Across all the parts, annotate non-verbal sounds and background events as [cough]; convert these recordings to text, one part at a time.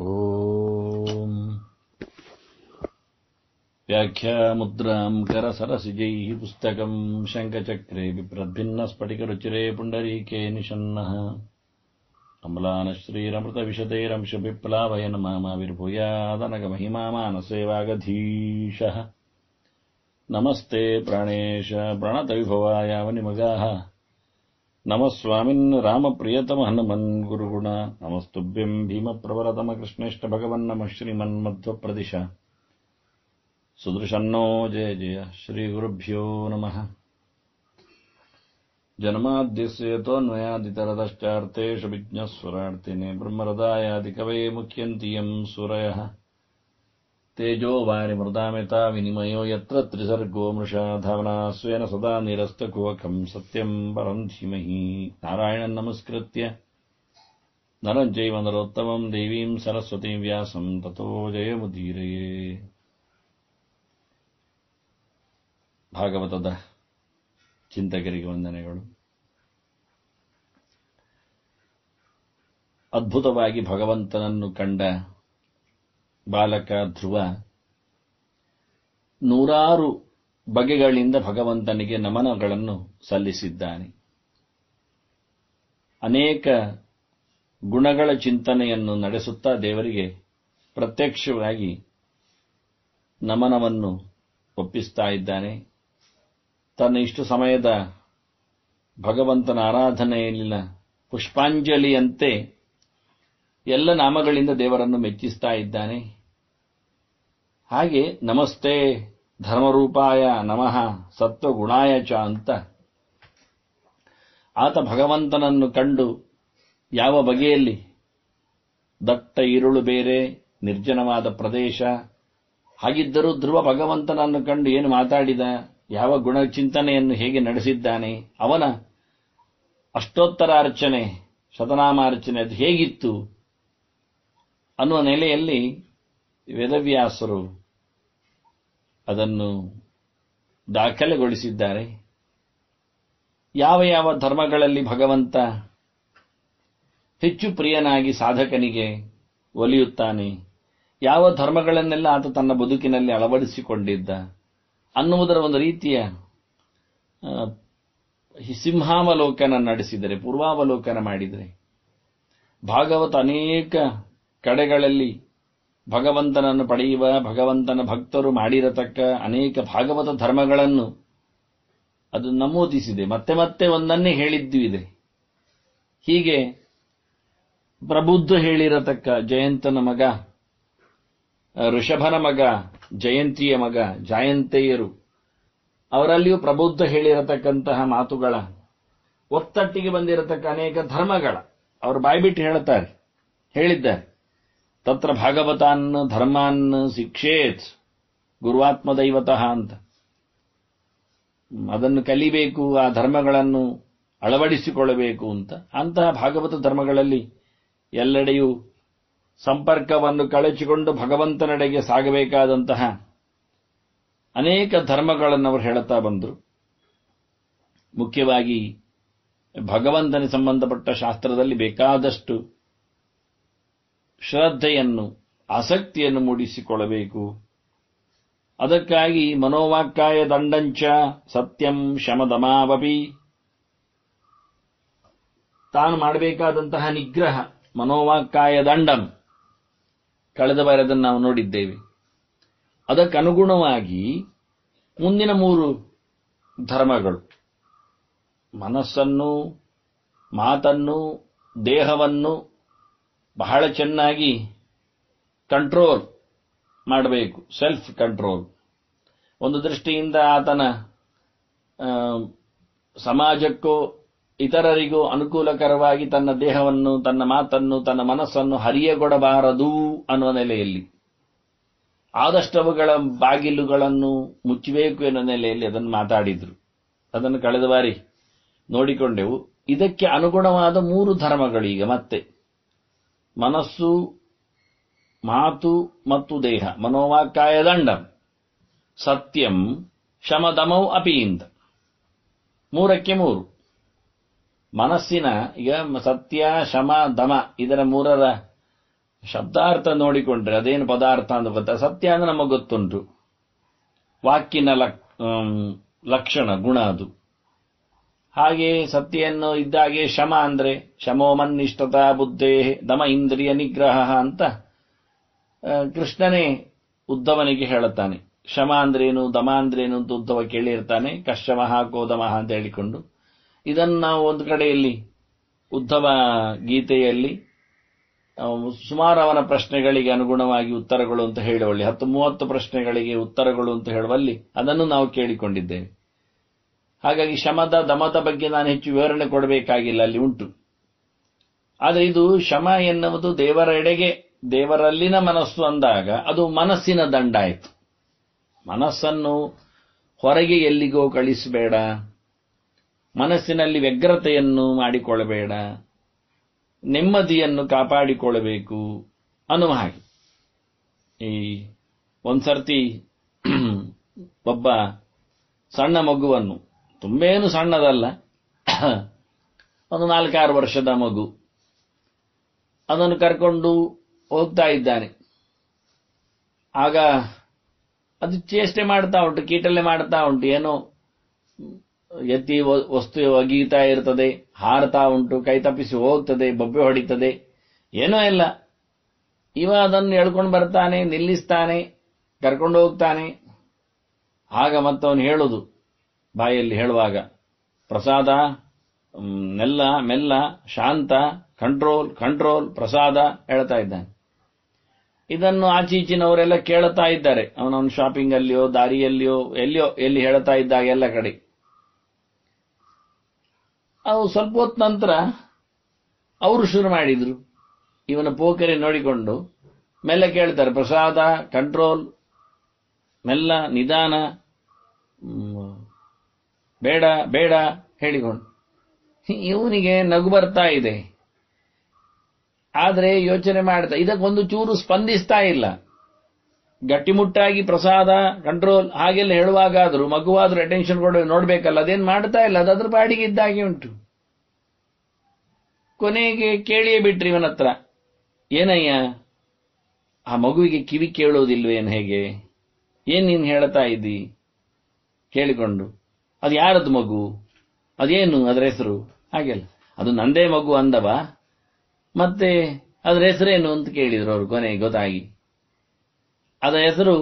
ॐ व्याख्यामुद्राम् करसरसिजैः पुस्तकम् शङ्खचक्रे विप्रद्भिन्नस्फटिकरुचिरे पुण्डरीके निषन्नः अम्लानश्रीरमृतविशतेरंश विप्लावयन्माविर्भूयादनगमहिमामानसेवागधीशः नमस्ते प्रणेश प्रणतविभवायामनिमगाः नमः स्वामिन् रामप्रियतम हनुमन् गुरुगुण भीम प्रवरतम कृष्णेष्ट भगवन्नमः श्रीमन्मध्वप्रदिश सुदृशन्नो जय जय श्रीगुरुभ्यो नमः जन्माद्यस्येतोऽन्वयादितरतश्चार्थेषु विज्ञस्वरार्थिने ब्रह्मरदायादिकवये मुख्यन्ति यम् सुरयः ತೇಜೋ ವಾರಿ ಮೃದಾಮಿತ ವಿನಿಮಯೋ ಯತ್ರ ತ್ರಿಸರ್ಗೋ ಮೃಷಾ ಧಾವನಾ ಸ್ವೇನ ಸದಾ ನಿರಸ್ತಕುವಕಂ ಸತ್ಯಂ ಪರಂ ಧೀಮಹಿ ನಾರಾಯಣ ನಮಸ್ಕೃತ್ಯ ನರಂಜೈವ ನರೋತ್ತಮಂ ದೇವೀಂ ಸರಸ್ವತೀಂ ವ್ಯಾಸಂ ತಥೋ ಜಯಮುದೀರಯೇ ಭಾಗವತದ ಚಿಂತಕರಿಗೆ ವಂದನೆಗಳು ಅದ್ಭುತವಾಗಿ ಭಗವಂತನನ್ನು ಕಂಡ ಬಾಲಕ ಧ್ರುವ ನೂರಾರು ಬಗೆಗಳಿಂದ ಭಗವಂತನಿಗೆ ನಮನಗಳನ್ನು ಸಲ್ಲಿಸಿದ್ದಾನೆ ಅನೇಕ ಗುಣಗಳ ಚಿಂತನೆಯನ್ನು ನಡೆಸುತ್ತಾ ದೇವರಿಗೆ ಪ್ರತ್ಯಕ್ಷವಾಗಿ ನಮನವನ್ನು ಒಪ್ಪಿಸ್ತಾ ಇದ್ದಾನೆ ತನ್ನ ಇಷ್ಟು ಸಮಯದ ಭಗವಂತನ ಆರಾಧನೆಯಲ್ಲಿನ ಪುಷ್ಪಾಂಜಲಿಯಂತೆ ಎಲ್ಲ ನಾಮಗಳಿಂದ ದೇವರನ್ನು ಮೆಚ್ಚಿಸ್ತಾ ಇದ್ದಾನೆ ಹಾಗೆ ನಮಸ್ತೆ ಧರ್ಮರೂಪಾಯ ನಮಃ ಸತ್ವ ಗುಣಾಯ ಚ ಅಂತ ಆತ ಭಗವಂತನನ್ನು ಕಂಡು ಯಾವ ಬಗೆಯಲ್ಲಿ ದಟ್ಟ ಇರುಳು ಬೇರೆ ನಿರ್ಜನವಾದ ಪ್ರದೇಶ ಹಾಗಿದ್ದರೂ ಧ್ರುವ ಭಗವಂತನನ್ನು ಕಂಡು ಏನು ಮಾತಾಡಿದ ಯಾವ ಗುಣ ಚಿಂತನೆಯನ್ನು ಹೇಗೆ ನಡೆಸಿದ್ದಾನೆ ಅವನ ಅಷ್ಟೋತ್ತರ ಅಷ್ಟೋತ್ತರಾರ್ಚನೆ ಶತನಾಮಾರ್ಚನೆ ಅದು ಹೇಗಿತ್ತು ಅನ್ನುವ ನೆಲೆಯಲ್ಲಿ ವೇದವ್ಯಾಸರು ಅದನ್ನು ದಾಖಲೆಗೊಳಿಸಿದ್ದಾರೆ ಯಾವ ಯಾವ ಧರ್ಮಗಳಲ್ಲಿ ಭಗವಂತ ಹೆಚ್ಚು ಪ್ರಿಯನಾಗಿ ಸಾಧಕನಿಗೆ ಒಲಿಯುತ್ತಾನೆ ಯಾವ ಧರ್ಮಗಳನ್ನೆಲ್ಲ ಆತ ತನ್ನ ಬದುಕಿನಲ್ಲಿ ಅಳವಡಿಸಿಕೊಂಡಿದ್ದ ಅನ್ನುವುದರ ಒಂದು ರೀತಿಯ ಸಿಂಹಾವಲೋಕನ ನಡೆಸಿದರೆ ಪೂರ್ವಾವಲೋಕನ ಮಾಡಿದರೆ ಭಾಗವತ ಅನೇಕ ಕಡೆಗಳಲ್ಲಿ ಭಗವಂತನನ್ನು ಪಡೆಯುವ ಭಗವಂತನ ಭಕ್ತರು ಮಾಡಿರತಕ್ಕ ಅನೇಕ ಭಾಗವತ ಧರ್ಮಗಳನ್ನು ಅದು ನಮೂದಿಸಿದೆ ಮತ್ತೆ ಮತ್ತೆ ಒಂದನ್ನೇ ಇದೆ ಹೀಗೆ ಪ್ರಬುದ್ಧ ಹೇಳಿರತಕ್ಕ ಜಯಂತನ ಮಗ ಋಷಭನ ಮಗ ಜಯಂತಿಯ ಮಗ ಜಯಂತೆಯರು ಅವರಲ್ಲಿಯೂ ಪ್ರಬುದ್ಧ ಹೇಳಿರತಕ್ಕಂತಹ ಮಾತುಗಳ ಒತ್ತಟ್ಟಿಗೆ ಬಂದಿರತಕ್ಕ ಅನೇಕ ಧರ್ಮಗಳ ಅವರು ಬಾಯ್ಬಿಟ್ಟು ಹೇಳುತ್ತಾರೆ ಹೇಳಿದ್ದಾರೆ ತತ್ರ ಭಾಗವತಾನ್ ಧರ್ಮಾನ್ ಶಿಕ್ಷೇತ್ ಗುರುವಾತ್ಮದೈವತಃ ಅಂತ ಅದನ್ನು ಕಲಿಬೇಕು ಆ ಧರ್ಮಗಳನ್ನು ಅಳವಡಿಸಿಕೊಳ್ಳಬೇಕು ಅಂತ ಅಂತಹ ಭಾಗವತ ಧರ್ಮಗಳಲ್ಲಿ ಎಲ್ಲೆಡೆಯೂ ಸಂಪರ್ಕವನ್ನು ಕಳಚಿಕೊಂಡು ಭಗವಂತನೆಡೆಗೆ ಸಾಗಬೇಕಾದಂತಹ ಅನೇಕ ಧರ್ಮಗಳನ್ನು ಅವರು ಹೇಳುತ್ತಾ ಬಂದರು ಮುಖ್ಯವಾಗಿ ಭಗವಂತನಿಗೆ ಸಂಬಂಧಪಟ್ಟ ಶಾಸ್ತ್ರದಲ್ಲಿ ಬೇಕಾದಷ್ಟು ಶ್ರದ್ಧೆಯನ್ನು ಆಸಕ್ತಿಯನ್ನು ಮೂಡಿಸಿಕೊಳ್ಳಬೇಕು ಅದಕ್ಕಾಗಿ ಮನೋವಾಕ್ಕಾಯ ದಂಡಂಚ ಸತ್ಯಂ ಶಮದಮಾವಪಿ ತಾನು ಮಾಡಬೇಕಾದಂತಹ ನಿಗ್ರಹ ಮನೋವಾಕ್ಕಾಯ ದಂಡಂ ಕಳೆದ ಬಾರಿ ಅದನ್ನು ನಾವು ನೋಡಿದ್ದೇವೆ ಅದಕ್ಕನುಗುಣವಾಗಿ ಮುಂದಿನ ಮೂರು ಧರ್ಮಗಳು ಮನಸ್ಸನ್ನು ಮಾತನ್ನು ದೇಹವನ್ನು ಬಹಳ ಚೆನ್ನಾಗಿ ಕಂಟ್ರೋಲ್ ಮಾಡಬೇಕು ಸೆಲ್ಫ್ ಕಂಟ್ರೋಲ್ ಒಂದು ದೃಷ್ಟಿಯಿಂದ ಆತನ ಸಮಾಜಕ್ಕೂ ಇತರರಿಗೂ ಅನುಕೂಲಕರವಾಗಿ ತನ್ನ ದೇಹವನ್ನು ತನ್ನ ಮಾತನ್ನು ತನ್ನ ಮನಸ್ಸನ್ನು ಹರಿಯಗೊಡಬಾರದು ಅನ್ನುವ ನೆಲೆಯಲ್ಲಿ ಆದಷ್ಟವುಗಳ ಬಾಗಿಲುಗಳನ್ನು ಮುಚ್ಚಬೇಕು ಎನ್ನುವ ನೆಲೆಯಲ್ಲಿ ಅದನ್ನು ಮಾತಾಡಿದರು ಅದನ್ನು ಕಳೆದ ಬಾರಿ ನೋಡಿಕೊಂಡೆವು ಇದಕ್ಕೆ ಅನುಗುಣವಾದ ಮೂರು ಧರ್ಮಗಳು ಈಗ ಮತ್ತೆ ಮನಸ್ಸು ಮಾತು ಮತ್ತು ದೇಹ ಮನೋವಾಕ್ಯಾಯ ದಂಡ ಸತ್ಯಂ ಶಮದಮೌ ಅಪಿಯಿಂದ ಮೂರಕ್ಕೆ ಮೂರು ಮನಸ್ಸಿನ ಈಗ ಸತ್ಯ ಶಮ ದಮ ಇದರ ಮೂರರ ಶಬ್ದಾರ್ಥ ನೋಡಿಕೊಂಡ್ರೆ ಅದೇನು ಪದಾರ್ಥ ಅಂತ ಗೊತ್ತಾ ಸತ್ಯ ಅಂದ್ರೆ ನಮಗೆ ಗೊತ್ತುಂಟು ವಾಕಿನ ಲಕ್ಷಣ ಗುಣ ಅದು ಹಾಗೆ ಸತ್ಯನ್ನು ಇದ್ದಾಗೆ ಶಮ ಅಂದರೆ ಶಮೋಮನ್ನಿಷ್ಠತಾ ಬುದ್ಧೇ ದಮ ಇಂದ್ರಿಯ ನಿಗ್ರಹ ಅಂತ ಕೃಷ್ಣನೇ ಉದ್ದವನಿಗೆ ಹೇಳುತ್ತಾನೆ ಶಮ ಅಂದ್ರೇನು ದಮ ಅಂದ್ರೇನು ಅಂತ ಉದ್ದವ ಕೇಳಿರ್ತಾನೆ ಕಶ್ಯಮಃ ದಮ ಅಂತ ಹೇಳಿಕೊಂಡು ಇದನ್ನು ನಾವು ಒಂದು ಕಡೆಯಲ್ಲಿ ಉದ್ಧವ ಗೀತೆಯಲ್ಲಿ ಸುಮಾರು ಅವನ ಪ್ರಶ್ನೆಗಳಿಗೆ ಅನುಗುಣವಾಗಿ ಉತ್ತರಗಳು ಅಂತ ಹೇಳುವಲ್ಲಿ ಹತ್ತು ಮೂವತ್ತು ಪ್ರಶ್ನೆಗಳಿಗೆ ಉತ್ತರಗಳು ಅಂತ ಹೇಳುವಲ್ಲಿ ಅದನ್ನು ನಾವು ಕೇಳಿಕೊಂಡಿದ್ದೇವೆ ಹಾಗಾಗಿ ಶಮದ ದಮದ ಬಗ್ಗೆ ನಾನು ಹೆಚ್ಚು ವಿವರಣೆ ಕೊಡಬೇಕಾಗಿಲ್ಲ ಅಲ್ಲಿ ಉಂಟು ಆದರೆ ಇದು ಶಮ ಎನ್ನುವುದು ದೇವರ ಎಡೆಗೆ ದೇವರಲ್ಲಿನ ಮನಸ್ಸು ಅಂದಾಗ ಅದು ಮನಸ್ಸಿನ ದಂಡ ಆಯಿತು ಮನಸ್ಸನ್ನು ಹೊರಗೆ ಎಲ್ಲಿಗೋ ಕಳಿಸಬೇಡ ಮನಸ್ಸಿನಲ್ಲಿ ವ್ಯಗ್ರತೆಯನ್ನು ಮಾಡಿಕೊಳ್ಳಬೇಡ ನೆಮ್ಮದಿಯನ್ನು ಕಾಪಾಡಿಕೊಳ್ಳಬೇಕು ಅನ್ನುವ ಹಾಗೆ ಈ ಒಂದ್ಸರ್ತಿ [clears throat] ಒಬ್ಬ ಸಣ್ಣ ಮಗುವನ್ನು ತುಂಬೇನು ಸಣ್ಣದಲ್ಲ ಒಂದು ನಾಲ್ಕಾರು ವರ್ಷದ ಮಗು ಅದನ್ನು ಕರ್ಕೊಂಡು ಹೋಗ್ತಾ ಇದ್ದಾನೆ ಆಗ ಅದು ಚೇಷ್ಟೆ ಮಾಡ್ತಾ ಉಂಟು ಕೀಟಲ್ಲೇ ಮಾಡ್ತಾ ಉಂಟು ಏನೋ ಎತ್ತಿ ವಸ್ತು ಒಗೀತಾ ಇರ್ತದೆ ಹಾರತಾ ಉಂಟು ಕೈ ತಪ್ಪಿಸಿ ಹೋಗ್ತದೆ ಬೊಬ್ಬೆ ಹೊಡಿತದೆ ಏನೋ ಇಲ್ಲ ಇವ ಅದನ್ನು ಎಳ್ಕೊಂಡು ಬರ್ತಾನೆ ನಿಲ್ಲಿಸ್ತಾನೆ ಕರ್ಕೊಂಡು ಹೋಗ್ತಾನೆ ಆಗ ಮತ್ತವನು ಹೇಳುದು ಬಾಯಲ್ಲಿ ಹೇಳುವಾಗ ಪ್ರಸಾದ ನೆಲ್ಲ ಮೆಲ್ಲ ಶಾಂತ ಕಂಟ್ರೋಲ್ ಕಂಟ್ರೋಲ್ ಪ್ರಸಾದ ಹೇಳ್ತಾ ಇದ್ದಾನೆ ಇದನ್ನು ಆಚೀಚಿನವರೆಲ್ಲ ಕೇಳುತ್ತಾ ಇದ್ದಾರೆ ಶಾಪಿಂಗ್ ಅಲ್ಲಿಯೋ ದಾರಿಯಲ್ಲಿಯೋ ಎಲ್ಲಿಯೋ ಎಲ್ಲಿ ಹೇಳ್ತಾ ಇದ್ದಾಗ ಎಲ್ಲ ಕಡೆ ಅವು ಸ್ವಲ್ಪ ಹೊತ್ತು ನಂತರ ಅವರು ಶುರು ಮಾಡಿದ್ರು ಇವನ ಪೋಕರಿ ನೋಡಿಕೊಂಡು ಮೆಲ್ಲ ಕೇಳ್ತಾರೆ ಪ್ರಸಾದ ಕಂಟ್ರೋಲ್ ಮೆಲ್ಲ ನಿಧಾನ ಬೇಡ ಬೇಡ ಹೇಳಿಕೊಂಡು ಇವನಿಗೆ ನಗು ಬರ್ತಾ ಇದೆ ಆದರೆ ಯೋಚನೆ ಮಾಡ್ತಾ ಇದಕ್ಕೊಂದು ಚೂರು ಸ್ಪಂದಿಸ್ತಾ ಇಲ್ಲ ಗಟ್ಟಿಮುಟ್ಟಾಗಿ ಪ್ರಸಾದ ಕಂಟ್ರೋಲ್ ಹಾಗೆಲ್ಲ ಹೇಳುವಾಗಾದರೂ ಮಗುವಾದ್ರೂ ಅಟೆನ್ಷನ್ ಕೊಡ ನೋಡ್ಬೇಕಲ್ಲ ಅದೇನು ಮಾಡ್ತಾ ಇಲ್ಲ ಅದ್ರ ಬಾಡಿಗೆ ಇದ್ದಾಗಿ ಉಂಟು ಕೊನೆಗೆ ಕೇಳಿಯೇ ಬಿಟ್ರಿ ಇವನ ಹತ್ರ ಏನಯ್ಯ ಆ ಮಗುವಿಗೆ ಕಿವಿ ಕೇಳೋದಿಲ್ವೇನು ಹೇಗೆ ಏನ್ ನೀನು ಹೇಳ್ತಾ ಇದ್ದಿ ಕೇಳಿಕೊಂಡು ಅದು ಯಾರದ್ದು ಮಗು ಅದೇನು ಅದರ ಹೆಸರು ಹಾಗೆಲ್ಲ ಅದು ನಂದೇ ಮಗು ಅಂದವ ಮತ್ತೆ ಅದರ ಹೆಸರೇನು ಅಂತ ಕೇಳಿದ್ರು ಅವರು ಕೊನೆ ಗೊತ್ತಾಗಿ ಅದರ ಹೆಸರು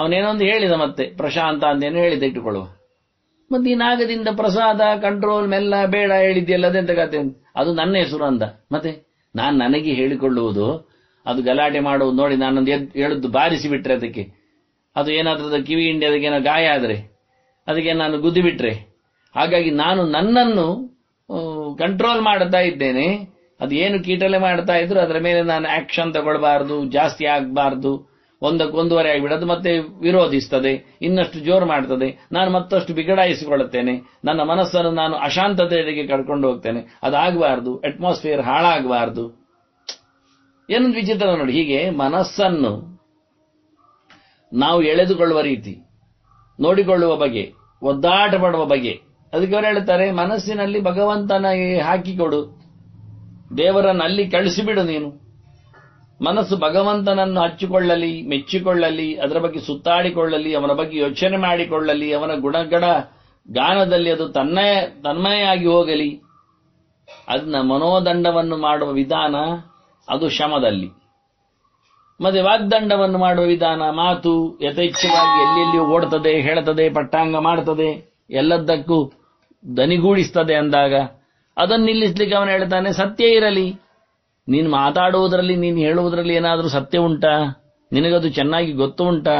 ಅವನೇನೊಂದು ಒಂದು ಹೇಳಿದ ಮತ್ತೆ ಪ್ರಶಾಂತ ಅಂತೇನು ಹೇಳಿದ ಇಟ್ಟುಕೊಳ್ಳುವ ಮತ್ತೆ ಈ ನಾಗದಿಂದ ಪ್ರಸಾದ ಕಂಟ್ರೋಲ್ ಮೆಲ್ಲ ಬೇಡ ಹೇಳಿದ್ಯಲ್ಲ ಅದೆಂತ ಕತೆ ಅದು ನನ್ನ ಹೆಸರು ಅಂದ ಮತ್ತೆ ನಾನು ನನಗೆ ಹೇಳಿಕೊಳ್ಳುವುದು ಅದು ಗಲಾಟೆ ಮಾಡುವುದು ನೋಡಿ ನಾನೊಂದು ಎದ್ದು ಹೇಳಿದ್ದು ಬಾರಿಸಿ ಬಿಟ್ರೆ ಅದಕ್ಕೆ ಅದು ಏನಾದ್ರೂ ಕಿವಿ ಹಿಂಡಿ ಏನೋ ಗಾಯ ಆದರೆ ಅದಕ್ಕೆ ನಾನು ಗುದ್ದು ಬಿಟ್ರೆ ಹಾಗಾಗಿ ನಾನು ನನ್ನನ್ನು ಕಂಟ್ರೋಲ್ ಮಾಡ್ತಾ ಇದ್ದೇನೆ ಅದು ಏನು ಕೀಟಲೆ ಮಾಡ್ತಾ ಇದ್ರು ಅದರ ಮೇಲೆ ನಾನು ಆಕ್ಷನ್ ತಗೊಳ್ಬಾರ್ದು ಜಾಸ್ತಿ ಆಗಬಾರ್ದು ಒಂದಕ್ಕೊಂದೂವರೆ ಆಗಿಬಿಡೋದು ಮತ್ತೆ ವಿರೋಧಿಸ್ತದೆ ಇನ್ನಷ್ಟು ಜೋರು ಮಾಡ್ತದೆ ನಾನು ಮತ್ತಷ್ಟು ಬಿಗಡಾಯಿಸಿಕೊಳ್ಳುತ್ತೇನೆ ನನ್ನ ಮನಸ್ಸನ್ನು ನಾನು ಅಶಾಂತತೆಗೆ ಕರ್ಕೊಂಡು ಹೋಗ್ತೇನೆ ಅದಾಗಬಾರ್ದು ಅಟ್ಮಾಸ್ಫಿಯರ್ ಹಾಳಾಗಬಾರ್ದು ಏನೊಂದು ವಿಚಿತ್ರ ನೋಡಿ ಹೀಗೆ ಮನಸ್ಸನ್ನು ನಾವು ಎಳೆದುಕೊಳ್ಳುವ ರೀತಿ ನೋಡಿಕೊಳ್ಳುವ ಬಗೆ ಒದ್ದಾಟ ಪಡುವ ಬಗೆ ಅದಕ್ಕೆ ಅವರು ಹೇಳ್ತಾರೆ ಮನಸ್ಸಿನಲ್ಲಿ ಭಗವಂತನ ಹಾಕಿಕೊಡು ದೇವರನ್ನು ಅಲ್ಲಿ ಕಳಿಸಿಬಿಡು ನೀನು ಮನಸ್ಸು ಭಗವಂತನನ್ನು ಹಚ್ಚಿಕೊಳ್ಳಲಿ ಮೆಚ್ಚಿಕೊಳ್ಳಲಿ ಅದರ ಬಗ್ಗೆ ಸುತ್ತಾಡಿಕೊಳ್ಳಲಿ ಅವನ ಬಗ್ಗೆ ಯೋಚನೆ ಮಾಡಿಕೊಳ್ಳಲಿ ಅವನ ಗುಣಗಡ ಗಾನದಲ್ಲಿ ಅದು ತನ್ನೇ ತನ್ಮಯಾಗಿ ಹೋಗಲಿ ಅದನ್ನ ಮನೋದಂಡವನ್ನು ಮಾಡುವ ವಿಧಾನ ಅದು ಶಮದಲ್ಲಿ ಮತ್ತೆ ವಾಗ್ದಂಡವನ್ನು ಮಾಡುವ ವಿಧಾನ ಮಾತು ಯಥೇಚ್ಛವಾಗಿ ಎಲ್ಲೆಲ್ಲಿಯೂ ಓಡ್ತದೆ ಹೇಳ್ತದೆ ಪಟ್ಟಾಂಗ ಮಾಡ್ತದೆ ಎಲ್ಲದಕ್ಕೂ ದನಿಗೂಡಿಸ್ತದೆ ಅಂದಾಗ ಅದನ್ನು ನಿಲ್ಲಿಸ್ಲಿಕ್ಕೆ ಅವನು ಹೇಳ್ತಾನೆ ಸತ್ಯ ಇರಲಿ ನೀನು ಮಾತಾಡುವುದರಲ್ಲಿ ನೀನು ಹೇಳುವುದರಲ್ಲಿ ಏನಾದರೂ ಸತ್ಯ ಉಂಟಾ ನಿನಗದು ಚೆನ್ನಾಗಿ ಗೊತ್ತು ಉಂಟಾ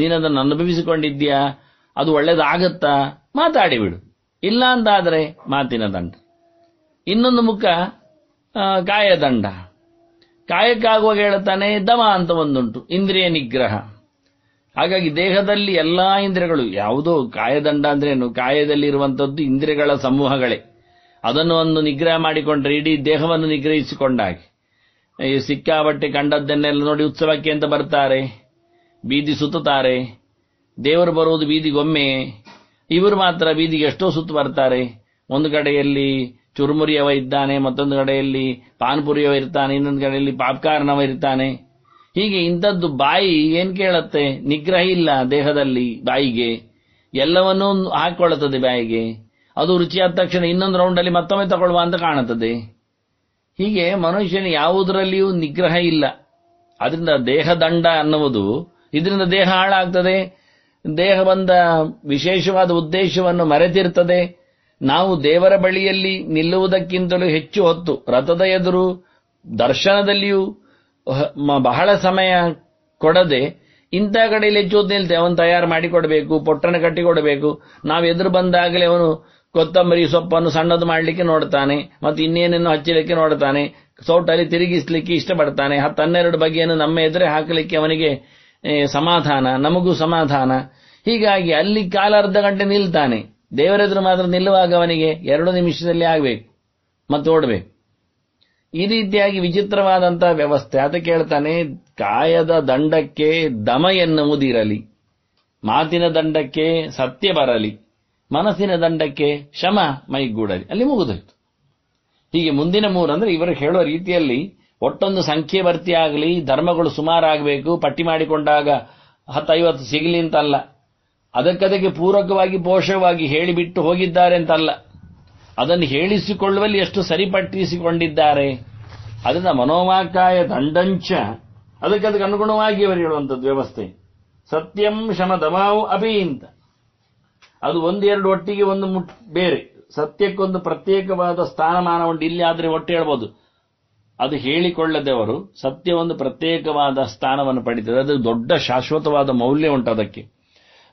ನೀನದನ್ನು ಅನುಭವಿಸಿಕೊಂಡಿದ್ಯಾ ಅದು ಒಳ್ಳೇದಾಗತ್ತಾ ಮಾತಾಡಿಬಿಡು ಇಲ್ಲ ಅಂತಾದರೆ ಮಾತಿನ ದಂಡ ಇನ್ನೊಂದು ಮುಖ ಕಾಯದಂಡ ಕಾಯಕ್ಕಾಗುವಾಗ ಹೇಳುತ್ತಾನೆ ದಮ ಅಂತ ಒಂದುಂಟು ಇಂದ್ರಿಯ ನಿಗ್ರಹ ಹಾಗಾಗಿ ದೇಹದಲ್ಲಿ ಎಲ್ಲಾ ಇಂದ್ರಿಯಗಳು ಯಾವುದೋ ಕಾಯದಂಡ ಅಂದ್ರೇನು ಇರುವಂತದ್ದು ಇಂದ್ರಿಯಗಳ ಸಮೂಹಗಳೇ ಅದನ್ನು ಒಂದು ನಿಗ್ರಹ ಮಾಡಿಕೊಂಡ್ರೆ ಇಡೀ ದೇಹವನ್ನು ನಿಗ್ರಹಿಸಿಕೊಂಡ ಹಾಗೆ ಸಿಕ್ಕಾಬಟ್ಟೆ ಕಂಡದ್ದನ್ನೆಲ್ಲ ನೋಡಿ ಉತ್ಸವಕ್ಕೆ ಅಂತ ಬರ್ತಾರೆ ಬೀದಿ ಸುತ್ತುತ್ತಾರೆ ದೇವರು ಬರುವುದು ಬೀದಿಗೊಮ್ಮೆ ಇವರು ಮಾತ್ರ ಬೀದಿಗೆ ಎಷ್ಟೋ ಸುತ್ತು ಬರ್ತಾರೆ ಒಂದು ಕಡೆಯಲ್ಲಿ ಚುರುಮುರಿಯವ ಇದ್ದಾನೆ ಮತ್ತೊಂದು ಕಡೆಯಲ್ಲಿ ಪಾನ್ಪುರಿಯವ ಇರ್ತಾನೆ ಇನ್ನೊಂದು ಕಡೆಯಲ್ಲಿ ಪಾಪ್ಕಾರ್ನವ ಇರ್ತಾನೆ ಹೀಗೆ ಇಂಥದ್ದು ಬಾಯಿ ಏನ್ ಕೇಳತ್ತೆ ನಿಗ್ರಹ ಇಲ್ಲ ದೇಹದಲ್ಲಿ ಬಾಯಿಗೆ ಎಲ್ಲವನ್ನೂ ಹಾಕಿಕೊಳ್ಳುತ್ತದೆ ಬಾಯಿಗೆ ಅದು ರುಚಿಯಾದ ತಕ್ಷಣ ಇನ್ನೊಂದು ರೌಂಡ್ ಅಲ್ಲಿ ಮತ್ತೊಮ್ಮೆ ತಗೊಳ್ಳುವ ಅಂತ ಕಾಣುತ್ತದೆ ಹೀಗೆ ಮನುಷ್ಯನ ಯಾವುದರಲ್ಲಿಯೂ ನಿಗ್ರಹ ಇಲ್ಲ ಅದರಿಂದ ದೇಹದಂಡ ಅನ್ನುವುದು ಇದರಿಂದ ದೇಹ ಹಾಳಾಗ್ತದೆ ದೇಹ ಬಂದ ವಿಶೇಷವಾದ ಉದ್ದೇಶವನ್ನು ಮರೆತಿರ್ತದೆ ನಾವು ದೇವರ ಬಳಿಯಲ್ಲಿ ನಿಲ್ಲುವುದಕ್ಕಿಂತಲೂ ಹೆಚ್ಚು ಹೊತ್ತು ರಥದ ಎದುರು ದರ್ಶನದಲ್ಲಿಯೂ ಬಹಳ ಸಮಯ ಕೊಡದೆ ಇಂಥ ಕಡೆಯಲ್ಲಿ ಹೆಚ್ಚು ಹೊತ್ತು ನಿಲ್ತೇವೆ ಅವನು ತಯಾರು ಮಾಡಿಕೊಡಬೇಕು ಪೊಟ್ಟಣ ಕಟ್ಟಿಕೊಡಬೇಕು ನಾವು ಎದುರು ಬಂದಾಗಲೇ ಅವನು ಕೊತ್ತಂಬರಿ ಸೊಪ್ಪನ್ನು ಸಣ್ಣದು ಮಾಡಲಿಕ್ಕೆ ನೋಡ್ತಾನೆ ಮತ್ತು ಇನ್ನೇನೇನು ಹಚ್ಚಲಿಕ್ಕೆ ನೋಡ್ತಾನೆ ಸೌಟಲ್ಲಿ ತಿರುಗಿಸ್ಲಿಕ್ಕೆ ಇಷ್ಟಪಡ್ತಾನೆ ಹತ್ತು ಹನ್ನೆರಡು ಬಗೆಯನ್ನು ನಮ್ಮ ಎದುರೆ ಹಾಕಲಿಕ್ಕೆ ಅವನಿಗೆ ಸಮಾಧಾನ ನಮಗೂ ಸಮಾಧಾನ ಹೀಗಾಗಿ ಅಲ್ಲಿ ಕಾಲ ಅರ್ಧ ಗಂಟೆ ನಿಲ್ತಾನೆ ದೇವರೆದುರು ಮಾತ್ರ ನಿಲ್ಲುವಾಗ ಅವನಿಗೆ ಎರಡು ನಿಮಿಷದಲ್ಲಿ ಆಗಬೇಕು ಮತ್ತು ಓಡಬೇಕು ಈ ರೀತಿಯಾಗಿ ವಿಚಿತ್ರವಾದಂತಹ ವ್ಯವಸ್ಥೆ ಅದಕ್ಕೆ ಹೇಳ್ತಾನೆ ಕಾಯದ ದಂಡಕ್ಕೆ ದಮ ಎನ್ನುವುದಿರಲಿ ಮಾತಿನ ದಂಡಕ್ಕೆ ಸತ್ಯ ಬರಲಿ ಮನಸ್ಸಿನ ದಂಡಕ್ಕೆ ಶಮ ಮೈಗೂಡಲಿ ಅಲ್ಲಿ ಮುಗಿದೋಯ್ತು ಹೀಗೆ ಮುಂದಿನ ಮೂರಂದ್ರೆ ಇವರು ಹೇಳುವ ರೀತಿಯಲ್ಲಿ ಒಟ್ಟೊಂದು ಸಂಖ್ಯೆ ಭರ್ತಿ ಆಗಲಿ ಧರ್ಮಗಳು ಸುಮಾರಾಗಬೇಕು ಪಟ್ಟಿ ಮಾಡಿಕೊಂಡಾಗ ಹತ್ತೈವತ್ತು ಸಿಗಲಿ ಅಂತಲ್ಲ ಅದಕ್ಕದಕ್ಕೆ ಪೂರಕವಾಗಿ ಪೋಷವಾಗಿ ಹೇಳಿಬಿಟ್ಟು ಹೋಗಿದ್ದಾರೆ ಅಂತಲ್ಲ ಅದನ್ನು ಹೇಳಿಸಿಕೊಳ್ಳುವಲ್ಲಿ ಎಷ್ಟು ಸರಿಪಟ್ಟಿಸಿಕೊಂಡಿದ್ದಾರೆ ಅದನ್ನು ಮನೋವಾಕಾಯ ದಂಡಂಚ ಅದಕ್ಕೆ ಅದಕ್ಕೆ ಅನುಗುಣವಾಗಿ ಅವರು ಹೇಳುವಂಥದ್ದು ವ್ಯವಸ್ಥೆ ಸತ್ಯಂ ಶಮ ದಮಾವು ಅಭಿ ಅಂತ ಅದು ಒಂದೆರಡು ಒಟ್ಟಿಗೆ ಒಂದು ಮುಟ್ ಬೇರೆ ಸತ್ಯಕ್ಕೊಂದು ಪ್ರತ್ಯೇಕವಾದ ಸ್ಥಾನಮಾನ ಉಂಟು ಇಲ್ಲಿ ಆದರೆ ಒಟ್ಟು ಹೇಳ್ಬೋದು ಅದು ಹೇಳಿಕೊಳ್ಳದೆ ಅವರು ಸತ್ಯ ಒಂದು ಪ್ರತ್ಯೇಕವಾದ ಸ್ಥಾನವನ್ನು ಪಡಿತದೆ ಅದು ದೊಡ್ಡ ಶಾಶ್ವತವಾದ ಮೌಲ್ಯ ಉಂಟು ಅದಕ್ಕೆ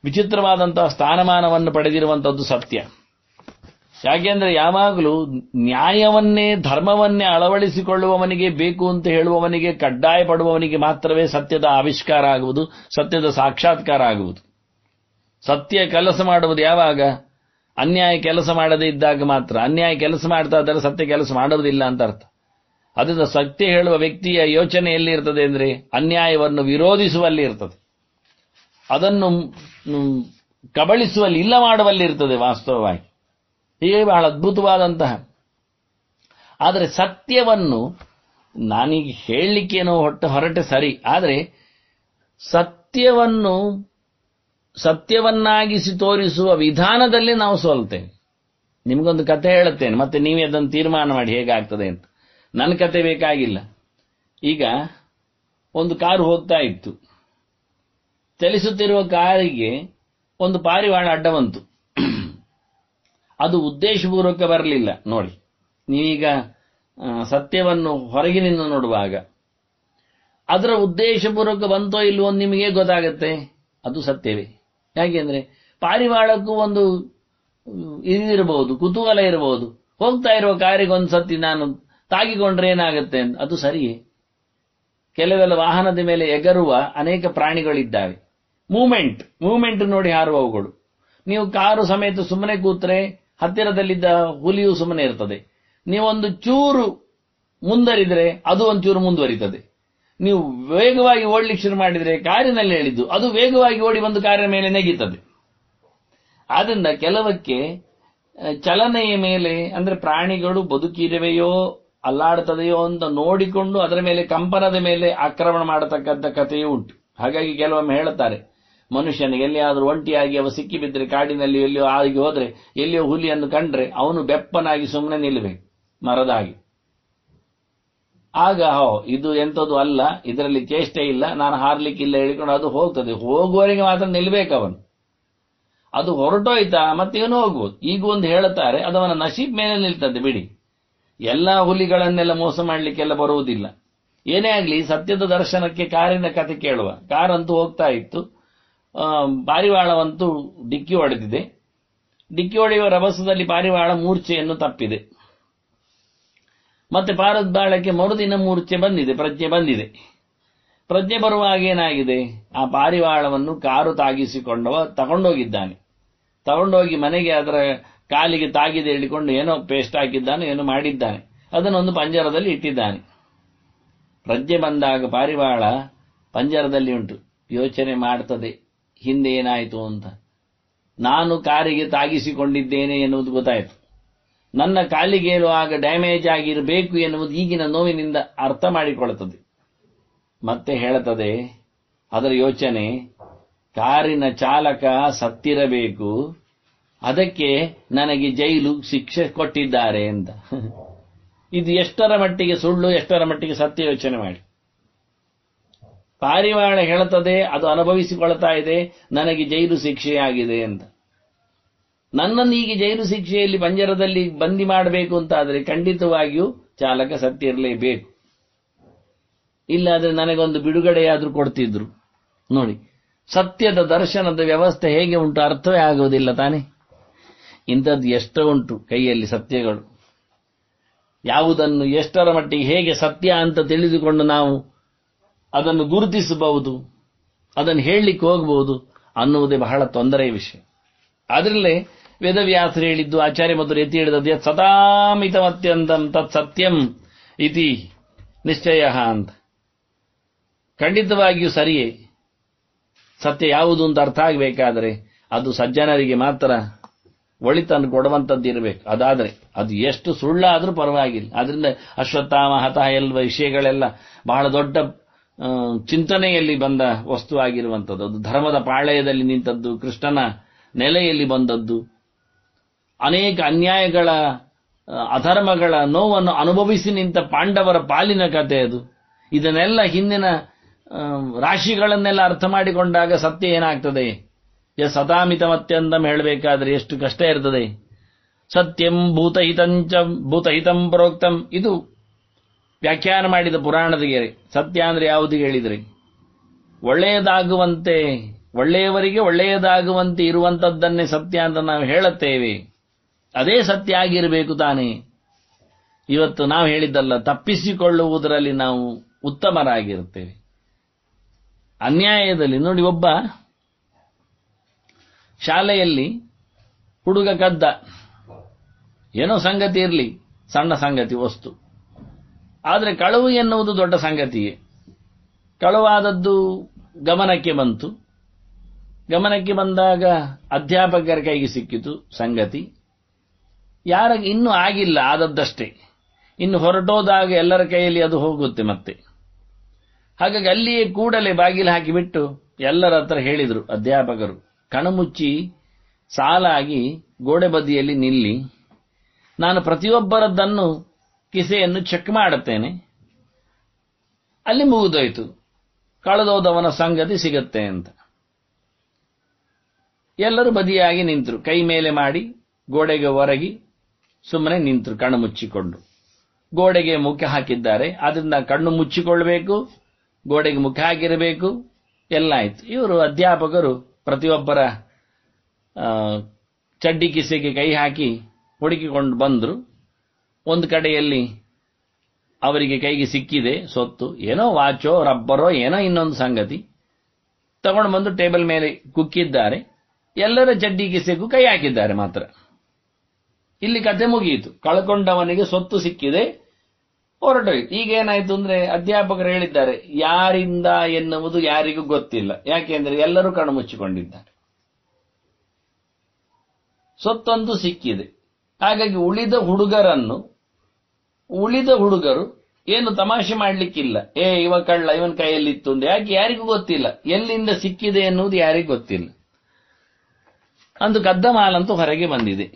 ವಿಚಿತ್ರವಾದಂತಹ ಸ್ಥಾನಮಾನವನ್ನು ಪಡೆದಿರುವಂಥದ್ದು ಸತ್ಯ ಯಾಕೆಂದರೆ ಯಾವಾಗಲೂ ನ್ಯಾಯವನ್ನೇ ಧರ್ಮವನ್ನೇ ಅಳವಡಿಸಿಕೊಳ್ಳುವವನಿಗೆ ಬೇಕು ಅಂತ ಹೇಳುವವನಿಗೆ ಕಡ್ಡಾಯ ಪಡುವವನಿಗೆ ಮಾತ್ರವೇ ಸತ್ಯದ ಆವಿಷ್ಕಾರ ಆಗುವುದು ಸತ್ಯದ ಸಾಕ್ಷಾತ್ಕಾರ ಆಗುವುದು ಸತ್ಯ ಕೆಲಸ ಮಾಡುವುದು ಯಾವಾಗ ಅನ್ಯಾಯ ಕೆಲಸ ಮಾಡದೇ ಇದ್ದಾಗ ಮಾತ್ರ ಅನ್ಯಾಯ ಕೆಲಸ ಮಾಡ್ತಾ ಇದ್ದಾರೆ ಸತ್ಯ ಕೆಲಸ ಮಾಡುವುದಿಲ್ಲ ಅಂತ ಅರ್ಥ ಅದರಿಂದ ಸತ್ಯ ಹೇಳುವ ವ್ಯಕ್ತಿಯ ಯೋಚನೆ ಎಲ್ಲಿ ಇರ್ತದೆ ಅಂದರೆ ಅನ್ಯಾಯವನ್ನು ವಿರೋಧಿಸುವಲ್ಲಿ ಇರ್ತದೆ ಅದನ್ನು ಕಬಳಿಸುವಲ್ಲಿ ಇಲ್ಲ ಮಾಡುವಲ್ಲಿ ಇರ್ತದೆ ವಾಸ್ತವವಾಗಿ ಹೀಗೆ ಬಹಳ ಅದ್ಭುತವಾದಂತಹ ಆದರೆ ಸತ್ಯವನ್ನು ನಾನೀಗ ಹೇಳಲಿಕ್ಕೇನೋ ಹೊಟ್ಟು ಹೊರಟೆ ಸರಿ ಆದರೆ ಸತ್ಯವನ್ನು ಸತ್ಯವನ್ನಾಗಿಸಿ ತೋರಿಸುವ ವಿಧಾನದಲ್ಲಿ ನಾವು ಸೋಲ್ತೇನೆ ನಿಮಗೊಂದು ಕತೆ ಹೇಳುತ್ತೇನೆ ಮತ್ತೆ ನೀವೇ ಅದನ್ನು ತೀರ್ಮಾನ ಮಾಡಿ ಹೇಗಾಗ್ತದೆ ಅಂತ ನನ್ನ ಕತೆ ಬೇಕಾಗಿಲ್ಲ ಈಗ ಒಂದು ಕಾರು ಹೋಗ್ತಾ ಇತ್ತು ಚಲಿಸುತ್ತಿರುವ ಕಾರಿಗೆ ಒಂದು ಪಾರಿವಾಳ ಅಡ್ಡ ಬಂತು ಅದು ಉದ್ದೇಶಪೂರ್ವಕ ಬರಲಿಲ್ಲ ನೋಡಿ ನೀವೀಗ ಸತ್ಯವನ್ನು ಹೊರಗಿನಿಂದ ನೋಡುವಾಗ ಅದರ ಉದ್ದೇಶಪೂರ್ವಕ ಬಂತೋ ಇಲ್ಲವೋ ನಿಮಗೆ ಗೊತ್ತಾಗುತ್ತೆ ಅದು ಸತ್ಯವೇ ಯಾಕೆಂದ್ರೆ ಪಾರಿವಾಳಕ್ಕೂ ಒಂದು ಇದಿರಬಹುದು ಕುತೂಹಲ ಇರಬಹುದು ಹೋಗ್ತಾ ಇರುವ ಕಾರಿಗೆ ಒಂದು ಸತಿ ನಾನು ತಾಗಿಕೊಂಡ್ರೆ ಏನಾಗುತ್ತೆ ಅದು ಸರಿಯೇ ಕೆಲವೆಲ್ಲ ವಾಹನದ ಮೇಲೆ ಎಗರುವ ಅನೇಕ ಪ್ರಾಣಿಗಳಿದ್ದಾವೆ ಮೂಮೆಂಟ್ ಮೂಮೆಂಟ್ ನೋಡಿ ಹಾರುವವುಗಳು ನೀವು ಕಾರು ಸಮೇತ ಸುಮ್ಮನೆ ಕೂತ್ರೆ ಹತ್ತಿರದಲ್ಲಿದ್ದ ಹುಲಿಯು ಸುಮ್ಮನೆ ಇರ್ತದೆ ನೀವೊಂದು ಚೂರು ಮುಂದರಿದ್ರೆ ಅದು ಒಂಚೂರು ಮುಂದುವರಿತದೆ ನೀವು ವೇಗವಾಗಿ ಓಡ್ಲಿಕ್ಕೆ ಶುರು ಮಾಡಿದ್ರೆ ಕಾರಿನಲ್ಲಿ ಹೇಳಿದ್ದು ಅದು ವೇಗವಾಗಿ ಓಡಿ ಬಂದು ಕಾರಿನ ಮೇಲೆ ನೆಗೀತದೆ ಆದ್ರಿಂದ ಕೆಲವಕ್ಕೆ ಚಲನೆಯ ಮೇಲೆ ಅಂದ್ರೆ ಪ್ರಾಣಿಗಳು ಬದುಕಿರುವೆಯೋ ಅಲ್ಲಾಡ್ತದೆಯೋ ಅಂತ ನೋಡಿಕೊಂಡು ಅದರ ಮೇಲೆ ಕಂಪನದ ಮೇಲೆ ಆಕ್ರಮಣ ಮಾಡತಕ್ಕಂಥ ಕಥೆಯೂ ಉಂಟು ಹಾಗಾಗಿ ಕೆಲವೊಮ್ಮೆ ಹೇಳುತ್ತಾರೆ ಮನುಷ್ಯನಿಗೆ ಎಲ್ಲಿಯಾದರೂ ಒಂಟಿಯಾಗಿ ಅವ ಸಿಕ್ಕಿಬಿದ್ದರೆ ಕಾಡಿನಲ್ಲಿ ಎಲ್ಲಿಯೋ ಆಗಿ ಹೋದರೆ ಎಲ್ಲಿಯೋ ಹುಲಿಯನ್ನು ಕಂಡ್ರೆ ಅವನು ಬೆಪ್ಪನಾಗಿ ಸುಮ್ಮನೆ ನಿಲ್ಲಬೇಕು ಮರದಾಗಿ ಆಗ ಹೋ ಇದು ಎಂಥದ್ದು ಅಲ್ಲ ಇದರಲ್ಲಿ ಚೇಷ್ಟೆ ಇಲ್ಲ ನಾನು ಹಾರ್ಲಿಕ್ಕಿಲ್ಲ ಹೇಳಿಕೊಂಡು ಅದು ಹೋಗ್ತದೆ ಹೋಗುವವರಿಗೆ ಮಾತ್ರ ನಿಲ್ಬೇಕವನು ಅದು ಹೊರಟೋಯ್ತಾ ಮತ್ತೆ ಏನು ಹೋಗ್ಬೋದು ಈಗ ಒಂದು ಹೇಳುತ್ತಾರೆ ಅದು ಅವನ ನಶೀಬ್ ಮೇಲೆ ನಿಲ್ತದೆ ಬಿಡಿ ಎಲ್ಲ ಹುಲಿಗಳನ್ನೆಲ್ಲ ಮೋಸ ಮಾಡಲಿಕ್ಕೆಲ್ಲ ಬರುವುದಿಲ್ಲ ಏನೇ ಆಗಲಿ ಸತ್ಯದ ದರ್ಶನಕ್ಕೆ ಕಾರಿನ ಕತೆ ಕೇಳುವ ಕಾರಂತೂ ಹೋಗ್ತಾ ಇತ್ತು ಪಾರಿವಾಳವಂತೂ ಡಿಕ್ಕಿ ಹೊಡೆದಿದೆ ಡಿಕ್ಕಿ ಹೊಡೆಯುವ ರಭಸದಲ್ಲಿ ಪಾರಿವಾಳ ಮೂರ್ಛೆಯನ್ನು ತಪ್ಪಿದೆ ಮತ್ತೆ ಪಾರದ್ಬಾಳಕ್ಕೆ ಮರುದಿನ ಮೂರ್ಛೆ ಬಂದಿದೆ ಪ್ರಜ್ಞೆ ಬಂದಿದೆ ಪ್ರಜ್ಞೆ ಬರುವಾಗ ಏನಾಗಿದೆ ಆ ಪಾರಿವಾಳವನ್ನು ಕಾರು ತಾಗಿಸಿಕೊಂಡವ ತಗೊಂಡೋಗಿದ್ದಾನೆ ತಗೊಂಡೋಗಿ ಮನೆಗೆ ಅದರ ಕಾಲಿಗೆ ತಾಗಿದೆ ಹೇಳಿಕೊಂಡು ಏನೋ ಪೇಸ್ಟ್ ಹಾಕಿದ್ದಾನೆ ಏನೋ ಮಾಡಿದ್ದಾನೆ ಅದನ್ನೊಂದು ಪಂಜರದಲ್ಲಿ ಇಟ್ಟಿದ್ದಾನೆ ಪ್ರಜ್ಞೆ ಬಂದಾಗ ಪಾರಿವಾಳ ಪಂಜರದಲ್ಲಿ ಉಂಟು ಯೋಚನೆ ಮಾಡ್ತದೆ ಹಿಂದೆ ಏನಾಯಿತು ಅಂತ ನಾನು ಕಾರಿಗೆ ತಾಗಿಸಿಕೊಂಡಿದ್ದೇನೆ ಎನ್ನುವುದು ಗೊತ್ತಾಯಿತು ನನ್ನ ಕಾಲಿಗೆ ಆಗ ಡ್ಯಾಮೇಜ್ ಆಗಿರಬೇಕು ಎನ್ನುವುದು ಈಗಿನ ನೋವಿನಿಂದ ಅರ್ಥ ಮಾಡಿಕೊಳ್ಳುತ್ತದೆ ಮತ್ತೆ ಹೇಳುತ್ತದೆ ಅದರ ಯೋಚನೆ ಕಾರಿನ ಚಾಲಕ ಸತ್ತಿರಬೇಕು ಅದಕ್ಕೆ ನನಗೆ ಜೈಲು ಶಿಕ್ಷೆ ಕೊಟ್ಟಿದ್ದಾರೆ ಅಂತ [laughs] ಇದು ಎಷ್ಟರ ಮಟ್ಟಿಗೆ ಸುಳ್ಳು ಎಷ್ಟರ ಮಟ್ಟಿಗೆ ಸತ್ಯ ಯೋಚನೆ ಮಾಡಿ ಪಾರಿವಾಳ ಹೇಳುತ್ತದೆ ಅದು ಅನುಭವಿಸಿಕೊಳ್ತಾ ಇದೆ ನನಗೆ ಜೈಲು ಶಿಕ್ಷೆಯಾಗಿದೆ ಅಂತ ನನ್ನನ್ನು ಈಗ ಜೈಲು ಶಿಕ್ಷೆಯಲ್ಲಿ ಬಂಜರದಲ್ಲಿ ಬಂದಿ ಮಾಡಬೇಕು ಅಂತಾದರೆ ಖಂಡಿತವಾಗಿಯೂ ಚಾಲಕ ಸತ್ಯ ಇರಲೇಬೇಕು ಇಲ್ಲಾದ್ರೆ ನನಗೊಂದು ಬಿಡುಗಡೆಯಾದರೂ ಕೊಡ್ತಿದ್ರು ನೋಡಿ ಸತ್ಯದ ದರ್ಶನದ ವ್ಯವಸ್ಥೆ ಹೇಗೆ ಉಂಟು ಅರ್ಥವೇ ಆಗುವುದಿಲ್ಲ ತಾನೆ ಇಂಥದ್ದು ಎಷ್ಟು ಉಂಟು ಕೈಯಲ್ಲಿ ಸತ್ಯಗಳು ಯಾವುದನ್ನು ಎಷ್ಟರ ಮಟ್ಟಿಗೆ ಹೇಗೆ ಸತ್ಯ ಅಂತ ತಿಳಿದುಕೊಂಡು ನಾವು ಅದನ್ನು ಗುರುತಿಸಬಹುದು ಅದನ್ನು ಹೇಳಲಿಕ್ಕೆ ಹೋಗಬಹುದು ಅನ್ನುವುದೇ ಬಹಳ ತೊಂದರೆಯ ವಿಷಯ ಅದರಲ್ಲೇ ವೇದವ್ಯಾಸರು ಹೇಳಿದ್ದು ಆಚಾರ್ಯ ಮತ್ತು ಎತ್ತಿ ಹೇಳಿದ್ದು ಸದಾಮಿತಮತ್ಯಂತಂ ತತ್ ಸತ್ಯಂ ಇತಿ ನಿಶ್ಚಯ ಅಂತ ಖಂಡಿತವಾಗಿಯೂ ಸರಿಯೇ ಸತ್ಯ ಯಾವುದು ಅಂತ ಅರ್ಥ ಆಗಬೇಕಾದರೆ ಅದು ಸಜ್ಜನರಿಗೆ ಮಾತ್ರ ಒಳಿತನ್ನು ಕೊಡುವಂಥದ್ದು ಇರಬೇಕು ಅದಾದರೆ ಅದು ಎಷ್ಟು ಸುಳ್ಳಾದರೂ ಪರವಾಗಿಲ್ಲ ಅದರಿಂದ ಅಶ್ವತ್ಥಾಮ ಹತಃ ಎಲ್ಲ ವಿಷಯಗಳೆಲ್ಲ ಬಹಳ ದೊಡ್ಡ ಚಿಂತನೆಯಲ್ಲಿ ಬಂದ ವಸ್ತು ಆಗಿರುವಂಥದ್ದು ಅದು ಧರ್ಮದ ಪಾಳಯದಲ್ಲಿ ನಿಂತದ್ದು ಕೃಷ್ಣನ ನೆಲೆಯಲ್ಲಿ ಬಂದದ್ದು ಅನೇಕ ಅನ್ಯಾಯಗಳ ಅಧರ್ಮಗಳ ನೋವನ್ನು ಅನುಭವಿಸಿ ನಿಂತ ಪಾಂಡವರ ಪಾಲಿನ ಕಥೆ ಅದು ಇದನ್ನೆಲ್ಲ ಹಿಂದಿನ ರಾಶಿಗಳನ್ನೆಲ್ಲ ಅರ್ಥ ಮಾಡಿಕೊಂಡಾಗ ಸತ್ಯ ಏನಾಗ್ತದೆ ಯ ಸತಾಮಿತಮತ್ಯಂತಂ ಹೇಳಬೇಕಾದ್ರೆ ಎಷ್ಟು ಕಷ್ಟ ಇರ್ತದೆ ಸತ್ಯಂ ಭೂತಹಿತಂಚ ಭೂತಹಿತಂ ಪ್ರೋಕ್ತಂ ಇದು ವ್ಯಾಖ್ಯಾನ ಮಾಡಿದ ಪುರಾಣದಿಗೆರೆ ಸತ್ಯ ಅಂದ್ರೆ ಯಾವುದು ಹೇಳಿದ್ರಿ ಒಳ್ಳೆಯದಾಗುವಂತೆ ಒಳ್ಳೆಯವರಿಗೆ ಒಳ್ಳೆಯದಾಗುವಂತೆ ಇರುವಂಥದ್ದನ್ನೇ ಸತ್ಯ ಅಂತ ನಾವು ಹೇಳುತ್ತೇವೆ ಅದೇ ಸತ್ಯ ಆಗಿರಬೇಕು ತಾನೇ ಇವತ್ತು ನಾವು ಹೇಳಿದ್ದಲ್ಲ ತಪ್ಪಿಸಿಕೊಳ್ಳುವುದರಲ್ಲಿ ನಾವು ಉತ್ತಮರಾಗಿರುತ್ತೇವೆ ಅನ್ಯಾಯದಲ್ಲಿ ನೋಡಿ ಒಬ್ಬ ಶಾಲೆಯಲ್ಲಿ ಹುಡುಗ ಕದ್ದ ಏನೋ ಸಂಗತಿ ಇರಲಿ ಸಣ್ಣ ಸಂಗತಿ ವಸ್ತು ಆದರೆ ಕಳವು ಎನ್ನುವುದು ದೊಡ್ಡ ಸಂಗತಿಯೇ ಕಳುವಾದದ್ದು ಗಮನಕ್ಕೆ ಬಂತು ಗಮನಕ್ಕೆ ಬಂದಾಗ ಅಧ್ಯಾಪಕರ ಕೈಗೆ ಸಿಕ್ಕಿತು ಸಂಗತಿ ಯಾರ ಇನ್ನೂ ಆಗಿಲ್ಲ ಆದದ್ದಷ್ಟೇ ಇನ್ನು ಹೊರಟೋದಾಗ ಎಲ್ಲರ ಕೈಯಲ್ಲಿ ಅದು ಹೋಗುತ್ತೆ ಮತ್ತೆ ಹಾಗಾಗಿ ಅಲ್ಲಿಯೇ ಕೂಡಲೇ ಬಾಗಿಲು ಹಾಕಿಬಿಟ್ಟು ಎಲ್ಲರ ಹತ್ರ ಹೇಳಿದರು ಅಧ್ಯಾಪಕರು ಕಣಮುಚ್ಚಿ ಸಾಲಾಗಿ ಗೋಡೆ ಬದಿಯಲ್ಲಿ ನಿಲ್ಲಿ ನಾನು ಪ್ರತಿಯೊಬ್ಬರದ್ದನ್ನು ಕಿಸೆಯನ್ನು ಚೆಕ್ ಮಾಡುತ್ತೇನೆ ಅಲ್ಲಿ ಮುಗಿದೋಯ್ತು ಕಳೆದೋದವನ ಸಂಗತಿ ಸಿಗತ್ತೆ ಅಂತ ಎಲ್ಲರೂ ಬದಿಯಾಗಿ ನಿಂತರು ಕೈ ಮೇಲೆ ಮಾಡಿ ಗೋಡೆಗೆ ಒರಗಿ ಸುಮ್ಮನೆ ನಿಂತರು ಕಣ್ಣು ಮುಚ್ಚಿಕೊಂಡು ಗೋಡೆಗೆ ಮುಖ ಹಾಕಿದ್ದಾರೆ ಅದರಿಂದ ಕಣ್ಣು ಮುಚ್ಚಿಕೊಳ್ಳಬೇಕು ಗೋಡೆಗೆ ಮುಖ ಹಾಕಿರಬೇಕು ಎಲ್ಲ ಆಯ್ತು ಇವರು ಅಧ್ಯಾಪಕರು ಪ್ರತಿಯೊಬ್ಬರ ಚಡ್ಡಿ ಕಿಸೆಗೆ ಕೈ ಹಾಕಿ ಹುಡುಕಿಕೊಂಡು ಬಂದರು ಒಂದು ಕಡೆಯಲ್ಲಿ ಅವರಿಗೆ ಕೈಗೆ ಸಿಕ್ಕಿದೆ ಸೊತ್ತು ಏನೋ ವಾಚೋ ರಬ್ಬರೋ ಏನೋ ಇನ್ನೊಂದು ಸಂಗತಿ ತಗೊಂಡು ಬಂದು ಟೇಬಲ್ ಮೇಲೆ ಕುಕ್ಕಿದ್ದಾರೆ ಎಲ್ಲರ ಜಡ್ಡಿಗೆ ಸಿಕ್ಕು ಕೈ ಹಾಕಿದ್ದಾರೆ ಮಾತ್ರ ಇಲ್ಲಿ ಕತೆ ಮುಗಿಯಿತು ಕಳ್ಕೊಂಡವನಿಗೆ ಸೊತ್ತು ಸಿಕ್ಕಿದೆ ಹೊರಟೋಯ್ತು ಈಗ ಏನಾಯ್ತು ಅಂದ್ರೆ ಅಧ್ಯಾಪಕರು ಹೇಳಿದ್ದಾರೆ ಯಾರಿಂದ ಎನ್ನುವುದು ಯಾರಿಗೂ ಗೊತ್ತಿಲ್ಲ ಯಾಕೆಂದ್ರೆ ಎಲ್ಲರೂ ಕಣ್ಣು ಮುಚ್ಚಿಕೊಂಡಿದ್ದಾರೆ ಸೊತ್ತೊಂದು ಸಿಕ್ಕಿದೆ ಹಾಗಾಗಿ ಉಳಿದ ಹುಡುಗರನ್ನು ಉಳಿದ ಹುಡುಗರು ಏನು ತಮಾಷೆ ಮಾಡ್ಲಿಕ್ಕಿಲ್ಲ ಏ ಇವ ಕಳ್ಳ ಇವನ ಕೈಯಲ್ಲಿತ್ತು ಅಂದ್ರೆ ಯಾಕೆ ಯಾರಿಗೂ ಗೊತ್ತಿಲ್ಲ ಎಲ್ಲಿಂದ ಸಿಕ್ಕಿದೆ ಎನ್ನುವುದು ಯಾರಿಗೂ ಗೊತ್ತಿಲ್ಲ ಅಂದು ಕದ್ದ ಮಾಲಂತೂ ಹೊರಗೆ ಬಂದಿದೆ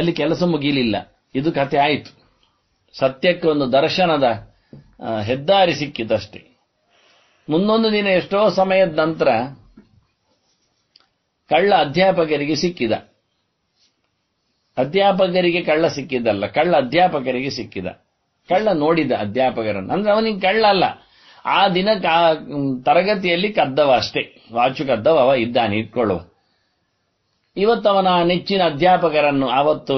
ಅಲ್ಲಿ ಕೆಲಸ ಮುಗಿಲಿಲ್ಲ ಇದು ಕತೆ ಆಯಿತು ಸತ್ಯಕ್ಕೆ ಒಂದು ದರ್ಶನದ ಹೆದ್ದಾರಿ ಸಿಕ್ಕಿತಷ್ಟೇ ಮುಂದೊಂದು ದಿನ ಎಷ್ಟೋ ಸಮಯದ ನಂತರ ಕಳ್ಳ ಅಧ್ಯಾಪಕರಿಗೆ ಸಿಕ್ಕಿದ ಅಧ್ಯಾಪಕರಿಗೆ ಕಳ್ಳ ಸಿಕ್ಕಿದ್ದಲ್ಲ ಕಳ್ಳ ಅಧ್ಯಾಪಕರಿಗೆ ಸಿಕ್ಕಿದ ಕಳ್ಳ ನೋಡಿದ ಅಧ್ಯಾಪಕರನ್ನು ಅಂದ್ರೆ ಅವನಿಗೆ ಕಳ್ಳ ಅಲ್ಲ ಆ ದಿನ ತರಗತಿಯಲ್ಲಿ ಕದ್ದವ ಅಷ್ಟೇ ವಾಚು ಕದ್ದವ ಅವ ಇದ್ದಾನೆ ಇಟ್ಕೊಳ್ಳುವ ಇವತ್ತವನ ನೆಚ್ಚಿನ ಅಧ್ಯಾಪಕರನ್ನು ಆವತ್ತು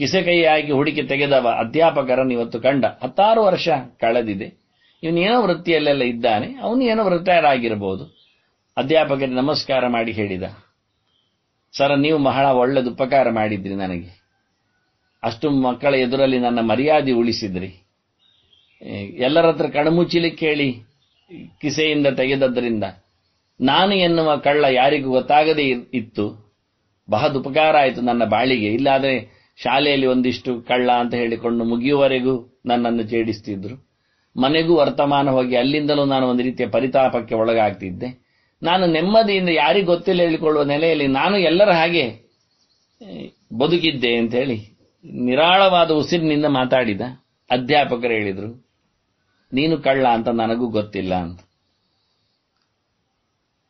ಕಿಸೆಕೈಯಾಗಿ ಹುಡುಕಿ ತೆಗೆದವ ಅಧ್ಯಾಪಕರನ್ನು ಇವತ್ತು ಕಂಡ ಹತ್ತಾರು ವರ್ಷ ಕಳೆದಿದೆ ಇವನೇನೋ ವೃತ್ತಿಯಲ್ಲೆಲ್ಲ ಇದ್ದಾನೆ ಅವನು ಏನೋ ರಿಟೈರ್ ಅಧ್ಯಾಪಕರಿಗೆ ನಮಸ್ಕಾರ ಮಾಡಿ ಹೇಳಿದ ಸರ್ ನೀವು ಬಹಳ ಒಳ್ಳೆದು ಉಪಕಾರ ಮಾಡಿದ್ರಿ ನನಗೆ ಅಷ್ಟು ಮಕ್ಕಳ ಎದುರಲ್ಲಿ ನನ್ನ ಮರ್ಯಾದೆ ಉಳಿಸಿದ್ರಿ ಎಲ್ಲರ ಹತ್ರ ಕಣ್ಮುಚ್ಚಿಲಿಕ್ಕೆ ಕೇಳಿ ಕಿಸೆಯಿಂದ ತೆಗೆದದ್ದರಿಂದ ನಾನು ಎನ್ನುವ ಕಳ್ಳ ಯಾರಿಗೂ ಗೊತ್ತಾಗದೇ ಇತ್ತು ಬಹಳ ಉಪಕಾರ ಆಯಿತು ನನ್ನ ಬಾಳಿಗೆ ಇಲ್ಲಾದರೆ ಶಾಲೆಯಲ್ಲಿ ಒಂದಿಷ್ಟು ಕಳ್ಳ ಅಂತ ಹೇಳಿಕೊಂಡು ಮುಗಿಯುವವರೆಗೂ ನನ್ನನ್ನು ಛೇಡಿಸ್ತಿದ್ರು ಮನೆಗೂ ವರ್ತಮಾನ ಹೋಗಿ ಅಲ್ಲಿಂದಲೂ ನಾನು ಒಂದು ರೀತಿಯ ಪರಿತಾಪಕ್ಕೆ ಒಳಗಾಗ್ತಿದ್ದೆ ನಾನು ನೆಮ್ಮದಿಯಿಂದ ಯಾರಿಗೂ ಗೊತ್ತಿಲ್ಲ ಹೇಳಿಕೊಳ್ಳುವ ನೆಲೆಯಲ್ಲಿ ನಾನು ಎಲ್ಲರ ಹಾಗೆ ಬದುಕಿದ್ದೆ ಅಂತ ಹೇಳಿ ನಿರಾಳವಾದ ಉಸಿರಿನಿಂದ ಮಾತಾಡಿದ ಅಧ್ಯಾಪಕರು ಹೇಳಿದರು ನೀನು ಕಳ್ಳ ಅಂತ ನನಗೂ ಗೊತ್ತಿಲ್ಲ ಅಂತ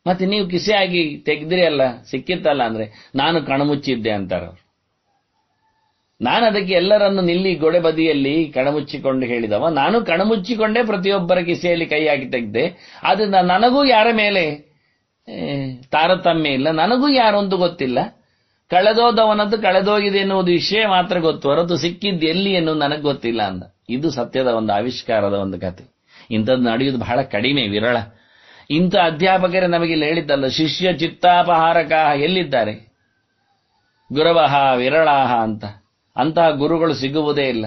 ಮತ್ತೆ ನೀವು ಕಿಸೆಯಾಗಿ ತೆಗೆದ್ರಿ ಅಲ್ಲ ಸಿಕ್ಕಿತ್ತಲ್ಲ ಅಂದ್ರೆ ನಾನು ಕಣಮುಚ್ಚಿದ್ದೆ ಅಂತಾರ ನಾನು ಅದಕ್ಕೆ ಎಲ್ಲರನ್ನು ನಿಲ್ಲಿ ಗೋಡೆ ಬದಿಯಲ್ಲಿ ಕಣಮುಚ್ಚಿಕೊಂಡು ಹೇಳಿದವ ನಾನು ಕಣಮುಚ್ಚಿಕೊಂಡೇ ಪ್ರತಿಯೊಬ್ಬರ ಕಿಸೆಯಲ್ಲಿ ಕೈಯಾಗಿ ಹಾಕಿ ತೆಗೆದೆ ಆದ್ರಿಂದ ನನಗೂ ಯಾರ ಮೇಲೆ ತಾರತಮ್ಯ ಇಲ್ಲ ನನಗೂ ಯಾರು ಗೊತ್ತಿಲ್ಲ ಕಳೆದೋದವನದ್ದು ಕಳೆದೋಗಿದೆ ಎನ್ನುವುದು ವಿಷಯ ಮಾತ್ರ ಗೊತ್ತು ಹೊರತು ಸಿಕ್ಕಿದ್ದು ಎಲ್ಲಿ ಎನ್ನುವುದು ನನಗೆ ಗೊತ್ತಿಲ್ಲ ಅಂದ ಇದು ಸತ್ಯದ ಒಂದು ಆವಿಷ್ಕಾರದ ಒಂದು ಕತೆ ಇಂಥದ್ದು ನಡೆಯುವುದು ಬಹಳ ಕಡಿಮೆ ವಿರಳ ಇಂಥ ಅಧ್ಯಾಪಕರೇ ಇಲ್ಲಿ ಹೇಳಿದ್ದಲ್ಲ ಶಿಷ್ಯ ಚಿತ್ತಾಪಹಾರಕ ಎಲ್ಲಿದ್ದಾರೆ ಗುರವಹ ವಿರಳಾಹ ಅಂತ ಅಂತಹ ಗುರುಗಳು ಸಿಗುವುದೇ ಇಲ್ಲ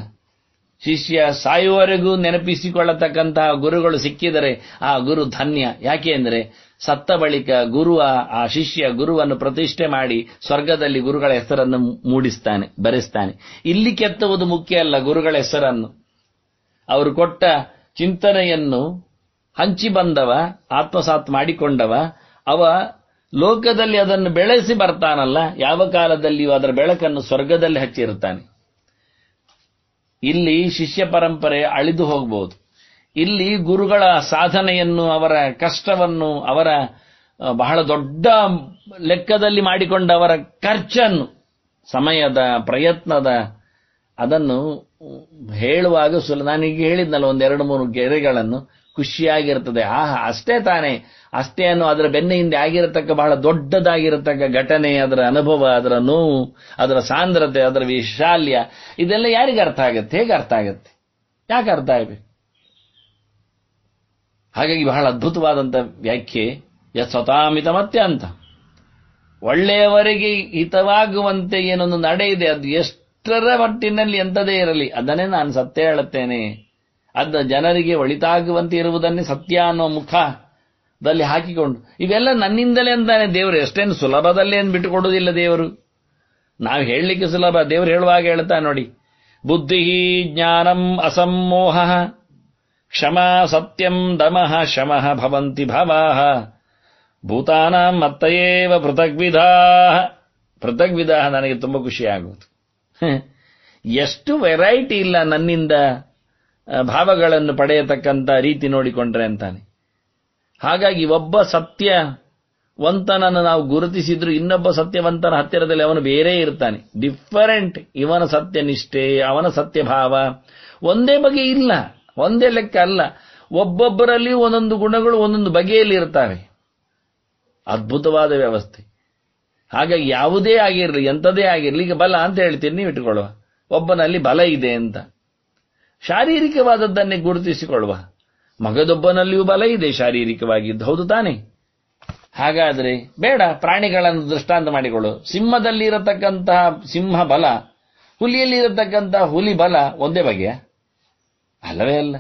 ಶಿಷ್ಯ ಸಾಯುವವರೆಗೂ ನೆನಪಿಸಿಕೊಳ್ಳತಕ್ಕಂತಹ ಗುರುಗಳು ಸಿಕ್ಕಿದರೆ ಆ ಗುರು ಧನ್ಯ ಯಾಕೆ ಯಾಕೆಂದ್ರೆ ಸತ್ತ ಬಳಿಕ ಗುರುವ ಆ ಶಿಷ್ಯ ಗುರುವನ್ನು ಪ್ರತಿಷ್ಠೆ ಮಾಡಿ ಸ್ವರ್ಗದಲ್ಲಿ ಗುರುಗಳ ಹೆಸರನ್ನು ಮೂಡಿಸ್ತಾನೆ ಬರೆಸ್ತಾನೆ ಇಲ್ಲಿ ಕೆತ್ತುವುದು ಮುಖ್ಯ ಅಲ್ಲ ಗುರುಗಳ ಹೆಸರನ್ನು ಅವರು ಕೊಟ್ಟ ಚಿಂತನೆಯನ್ನು ಹಂಚಿ ಬಂದವ ಆತ್ಮಸಾತ್ ಮಾಡಿಕೊಂಡವ ಅವ ಲೋಕದಲ್ಲಿ ಅದನ್ನು ಬೆಳೆಸಿ ಬರ್ತಾನಲ್ಲ ಯಾವ ಕಾಲದಲ್ಲಿಯೂ ಅದರ ಬೆಳಕನ್ನು ಸ್ವರ್ಗದಲ್ಲಿ ಹಚ್ಚಿರುತ್ತಾನೆ ಇಲ್ಲಿ ಶಿಷ್ಯ ಪರಂಪರೆ ಅಳಿದು ಹೋಗಬಹುದು ಇಲ್ಲಿ ಗುರುಗಳ ಸಾಧನೆಯನ್ನು ಅವರ ಕಷ್ಟವನ್ನು ಅವರ ಬಹಳ ದೊಡ್ಡ ಲೆಕ್ಕದಲ್ಲಿ ಮಾಡಿಕೊಂಡ ಅವರ ಖರ್ಚನ್ನು ಸಮಯದ ಪ್ರಯತ್ನದ ಅದನ್ನು ಹೇಳುವಾಗ ಸುಲ ನಾನೀಗ ಹೇಳಿದ್ನಲ್ಲ ಒಂದೆರಡು ಮೂರು ಗೆರೆಗಳನ್ನು ಖುಷಿಯಾಗಿರ್ತದೆ ಆಹಾ ಅಷ್ಟೇ ತಾನೇ ಅಷ್ಟೇ ಅನ್ನು ಅದರ ಬೆನ್ನ ಹಿಂದೆ ಆಗಿರತಕ್ಕ ಬಹಳ ದೊಡ್ಡದಾಗಿರತಕ್ಕ ಘಟನೆ ಅದರ ಅನುಭವ ಅದರ ನೋವು ಅದರ ಸಾಂದ್ರತೆ ಅದರ ವಿಶಾಲ್ಯ ಇದೆಲ್ಲ ಯಾರಿಗೆ ಅರ್ಥ ಆಗತ್ತೆ ಹೇಗೆ ಅರ್ಥ ಆಗತ್ತೆ ಯಾಕೆ ಅರ್ಥ ಆಗಬೇಕು ಹಾಗಾಗಿ ಬಹಳ ಅದ್ಭುತವಾದಂಥ ವ್ಯಾಖ್ಯೆ ಮತ್ತೆ ಅಂತ ಒಳ್ಳೆಯವರಿಗೆ ಹಿತವಾಗುವಂತೆ ಏನೊಂದು ನಡೆ ಇದೆ ಅದು ಎಷ್ಟರ ಮಟ್ಟಿನಲ್ಲಿ ಎಂಥದೇ ಇರಲಿ ಅದನ್ನೇ ನಾನು ಸತ್ಯ ಹೇಳುತ್ತೇನೆ ಅದ ಜನರಿಗೆ ಒಳಿತಾಗುವಂತೆ ಇರುವುದನ್ನೇ ಸತ್ಯ ಅನ್ನೋ ಮುಖದಲ್ಲಿ ಹಾಕಿಕೊಂಡು ಇವೆಲ್ಲ ನನ್ನಿಂದಲೇ ಅಂತಾನೆ ದೇವರು ಎಷ್ಟೇನು ಸುಲಭದಲ್ಲಿ ಏನು ಬಿಟ್ಟುಕೊಡುವುದಿಲ್ಲ ದೇವರು ನಾವು ಹೇಳಲಿಕ್ಕೆ ಸುಲಭ ದೇವರು ಹೇಳುವಾಗ ಹೇಳ್ತಾ ನೋಡಿ ಬುದ್ಧಿ ಜ್ಞಾನಂ ಅಸಮ್ಮೋಹ ಕ್ಷಮಾ ಸತ್ಯಂ ದಮಃ ಶಮಃ ಭವಂತಿ ಭವಾಃ ಭೂತಾನಾಂ ಮತ್ತಯೇವ ಪೃಥಗ್ವಿಧಾ ಪೃಥಗ್ವಿಧಾ ನನಗೆ ತುಂಬ ಖುಷಿಯಾಗುವುದು ಎಷ್ಟು ವೆರೈಟಿ ಇಲ್ಲ ನನ್ನಿಂದ ಭಾವಗಳನ್ನು ಪಡೆಯತಕ್ಕಂಥ ರೀತಿ ನೋಡಿಕೊಂಡ್ರೆ ಅಂತಾನೆ ಹಾಗಾಗಿ ಒಬ್ಬ ಸತ್ಯ ನಾವು ಗುರುತಿಸಿದ್ರು ಇನ್ನೊಬ್ಬ ಸತ್ಯವಂತನ ಹತ್ತಿರದಲ್ಲಿ ಅವನು ಬೇರೆ ಇರ್ತಾನೆ ಡಿಫರೆಂಟ್ ಇವನ ಸತ್ಯನಿಷ್ಠೆ ಅವನ ಸತ್ಯಭಾವ ಒಂದೇ ಬಗೆ ಇಲ್ಲ ಒಂದೇ ಲೆಕ್ಕ ಅಲ್ಲ ಒಬ್ಬೊಬ್ಬರಲ್ಲಿ ಒಂದೊಂದು ಗುಣಗಳು ಒಂದೊಂದು ಬಗೆಯಲ್ಲಿ ಇರ್ತವೆ ಅದ್ಭುತವಾದ ವ್ಯವಸ್ಥೆ ಹಾಗಾಗಿ ಯಾವುದೇ ಆಗಿರಲಿ ಎಂಥದೇ ಆಗಿರಲಿ ಈಗ ಬಲ ಅಂತ ಹೇಳ್ತೀನಿ ನೀವು ಇಟ್ಕೊಳ್ಳುವ ಒಬ್ಬನಲ್ಲಿ ಬಲ ಇದೆ ಅಂತ ಶಾರೀರಿಕವಾದದ್ದನ್ನೇ ಗುರುತಿಸಿಕೊಳ್ಳುವ ಮಗದೊಬ್ಬನಲ್ಲಿಯೂ ಬಲ ಇದೆ ಶಾರೀರಿಕವಾಗಿದ್ದು ಹೌದು ತಾನೆ ಹಾಗಾದರೆ ಬೇಡ ಪ್ರಾಣಿಗಳನ್ನು ದೃಷ್ಟಾಂತ ಮಾಡಿಕೊಳ್ಳು ಸಿಂಹದಲ್ಲಿ ಇರತಕ್ಕಂತಹ ಸಿಂಹ ಬಲ ಹುಲಿಯಲ್ಲಿ ಇರತಕ್ಕಂತಹ ಹುಲಿ ಬಲ ಒಂದೇ ಬಗೆಯ ಅಲ್ಲವೇ ಅಲ್ಲ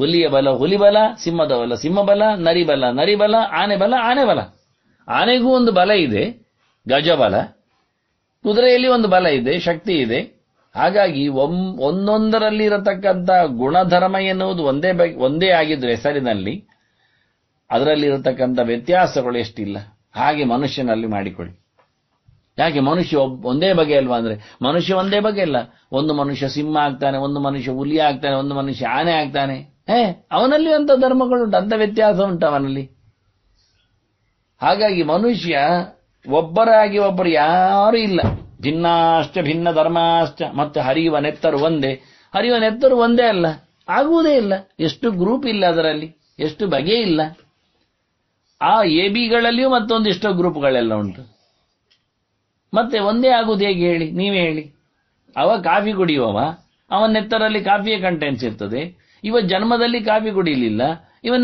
ಹುಲಿಯ ಬಲ ಹುಲಿ ಬಲ ಸಿಂಹದ ಬಲ ಸಿಂಹ ಬಲ ನರಿ ಬಲ ನರಿ ಬಲ ಆನೆ ಬಲ ಆನೆ ಬಲ ಆನೆಗೂ ಒಂದು ಬಲ ಇದೆ ಗಜ ಬಲ ಕುದುರೆಯಲ್ಲಿ ಒಂದು ಬಲ ಇದೆ ಶಕ್ತಿ ಇದೆ ಹಾಗಾಗಿ ಒಂದೊಂದರಲ್ಲಿ ಇರತಕ್ಕಂಥ ಗುಣಧರ್ಮ ಎನ್ನುವುದು ಒಂದೇ ಒಂದೇ ಆಗಿದ್ರು ಹೆಸರಿನಲ್ಲಿ ಅದರಲ್ಲಿರತಕ್ಕಂಥ ವ್ಯತ್ಯಾಸಗಳು ಎಷ್ಟಿಲ್ಲ ಹಾಗೆ ಮನುಷ್ಯನಲ್ಲಿ ಮಾಡಿಕೊಳ್ಳಿ ಯಾಕೆ ಮನುಷ್ಯ ಒಂದೇ ಬಗೆ ಅಲ್ವಾ ಅಂದ್ರೆ ಮನುಷ್ಯ ಒಂದೇ ಬಗೆ ಇಲ್ಲ ಒಂದು ಮನುಷ್ಯ ಸಿಂಹ ಆಗ್ತಾನೆ ಒಂದು ಮನುಷ್ಯ ಹುಲಿ ಆಗ್ತಾನೆ ಒಂದು ಮನುಷ್ಯ ಆನೆ ಆಗ್ತಾನೆ ಏ ಅವನಲ್ಲಿ ಅಂತ ಧರ್ಮಗಳು ಅಂತ ವ್ಯತ್ಯಾಸ ಉಂಟು ಅವನಲ್ಲಿ ಹಾಗಾಗಿ ಮನುಷ್ಯ ಒಬ್ಬರಾಗಿ ಒಬ್ಬರು ಯಾರು ಇಲ್ಲ ಭಿನ್ನಾಷ್ಟ ಭಿನ್ನ ಧರ್ಮಾಷ್ಟ ಮತ್ತೆ ಹರಿಯುವ ನೆತ್ತರು ಒಂದೇ ಹರಿಯುವ ನೆತ್ತರು ಒಂದೇ ಅಲ್ಲ ಆಗುವುದೇ ಇಲ್ಲ ಎಷ್ಟು ಗ್ರೂಪ್ ಇಲ್ಲ ಅದರಲ್ಲಿ ಎಷ್ಟು ಬಗೆ ಇಲ್ಲ ಆ ಎ ಬಿಗಳಲ್ಲಿಯೂ ಮತ್ತೊಂದಿಷ್ಟೋ ಗ್ರೂಪ್ಗಳೆಲ್ಲ ಉಂಟು ಮತ್ತೆ ಒಂದೇ ಆಗುವುದು ಹೇಗೆ ಹೇಳಿ ನೀವೇ ಹೇಳಿ ಅವ ಕಾಫಿ ಕುಡಿಯುವವ ನೆತ್ತರಲ್ಲಿ ಕಾಫಿಯ ಕಂಟೆಂಟ್ಸ್ ಇರ್ತದೆ ಇವ ಜನ್ಮದಲ್ಲಿ ಕಾಫಿ ಕುಡಿಯಲಿಲ್ಲ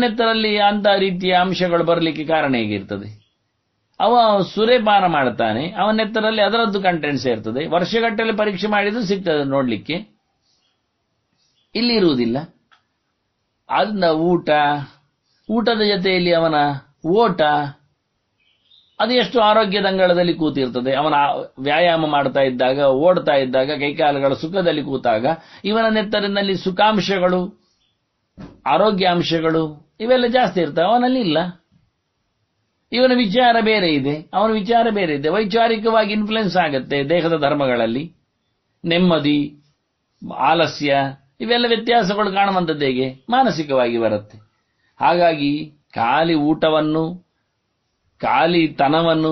ನೆತ್ತರಲ್ಲಿ ಅಂತ ರೀತಿಯ ಅಂಶಗಳು ಬರಲಿಕ್ಕೆ ಕಾರಣ ಹೇಗಿರ್ತದೆ ಅವ ಸುರೇಪಾನ ಮಾಡ್ತಾನೆ ಅವನೆತ್ತರಲ್ಲಿ ಅದರದ್ದು ಕಂಟೆಂಟ್ಸ್ ಇರ್ತದೆ ವರ್ಷಗಟ್ಟಲೆ ಪರೀಕ್ಷೆ ಮಾಡಿದ್ರು ಸಿಗ್ತದೆ ನೋಡ್ಲಿಕ್ಕೆ ಇಲ್ಲಿ ಇರುವುದಿಲ್ಲ ಅದನ್ನ ಊಟ ಊಟದ ಜೊತೆಯಲ್ಲಿ ಅವನ ಓಟ ಅದೆಷ್ಟು ಎಷ್ಟು ಆರೋಗ್ಯದ ಅಂಗಳದಲ್ಲಿ ಕೂತಿರ್ತದೆ ಅವನ ವ್ಯಾಯಾಮ ಮಾಡ್ತಾ ಇದ್ದಾಗ ಓಡ್ತಾ ಇದ್ದಾಗ ಕೈಕಾಲುಗಳ ಸುಖದಲ್ಲಿ ಕೂತಾಗ ಇವನ ನೆತ್ತರಿನಲ್ಲಿ ಸುಖಾಂಶಗಳು ಆರೋಗ್ಯಾಂಶಗಳು ಇವೆಲ್ಲ ಜಾಸ್ತಿ ಇರ್ತವೆ ಅವನಲ್ಲಿ ಇಲ್ಲ ಇವನ ವಿಚಾರ ಬೇರೆ ಇದೆ ಅವನ ವಿಚಾರ ಬೇರೆ ಇದೆ ವೈಚಾರಿಕವಾಗಿ ಇನ್ಫ್ಲುಯೆನ್ಸ್ ಆಗುತ್ತೆ ದೇಹದ ಧರ್ಮಗಳಲ್ಲಿ ನೆಮ್ಮದಿ ಆಲಸ್ಯ ಇವೆಲ್ಲ ವ್ಯತ್ಯಾಸಗಳು ಕಾಣುವಂಥದ್ದು ಹೇಗೆ ಮಾನಸಿಕವಾಗಿ ಬರುತ್ತೆ ಹಾಗಾಗಿ ಖಾಲಿ ಊಟವನ್ನು ಖಾಲಿ ತನವನ್ನು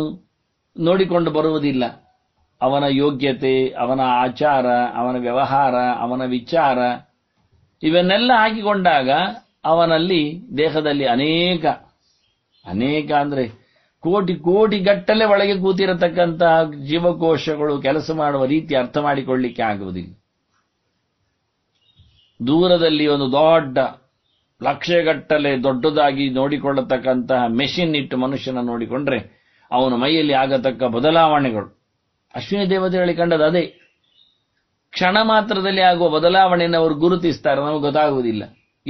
ನೋಡಿಕೊಂಡು ಬರುವುದಿಲ್ಲ ಅವನ ಯೋಗ್ಯತೆ ಅವನ ಆಚಾರ ಅವನ ವ್ಯವಹಾರ ಅವನ ವಿಚಾರ ಇವನ್ನೆಲ್ಲ ಹಾಕಿಕೊಂಡಾಗ ಅವನಲ್ಲಿ ದೇಹದಲ್ಲಿ ಅನೇಕ ಅನೇಕ ಅಂದ್ರೆ ಕೋಟಿ ಕೋಟಿ ಗಟ್ಟಲೆ ಒಳಗೆ ಕೂತಿರತಕ್ಕಂತಹ ಜೀವಕೋಶಗಳು ಕೆಲಸ ಮಾಡುವ ರೀತಿ ಅರ್ಥ ಮಾಡಿಕೊಳ್ಳಿಕ್ಕೆ ಆಗುವುದಿಲ್ಲ ದೂರದಲ್ಲಿ ಒಂದು ದೊಡ್ಡ ಲಕ್ಷಗಟ್ಟಲೆ ದೊಡ್ಡದಾಗಿ ನೋಡಿಕೊಳ್ಳತಕ್ಕಂತಹ ಮೆಷಿನ್ ಇಟ್ಟು ಮನುಷ್ಯನ ನೋಡಿಕೊಂಡ್ರೆ ಅವನ ಮೈಯಲ್ಲಿ ಆಗತಕ್ಕ ಬದಲಾವಣೆಗಳು ಅಶ್ವಿನಿ ದೇವತೆಗಳಲ್ಲಿ ಕಂಡದ ಅದೇ ಕ್ಷಣ ಮಾತ್ರದಲ್ಲಿ ಆಗುವ ಬದಲಾವಣೆಯನ್ನು ಅವರು ಗುರುತಿಸ್ತಾರೆ ನಮಗೆ ಗೊತ್ತಾಗುವುದಿಲ್ಲ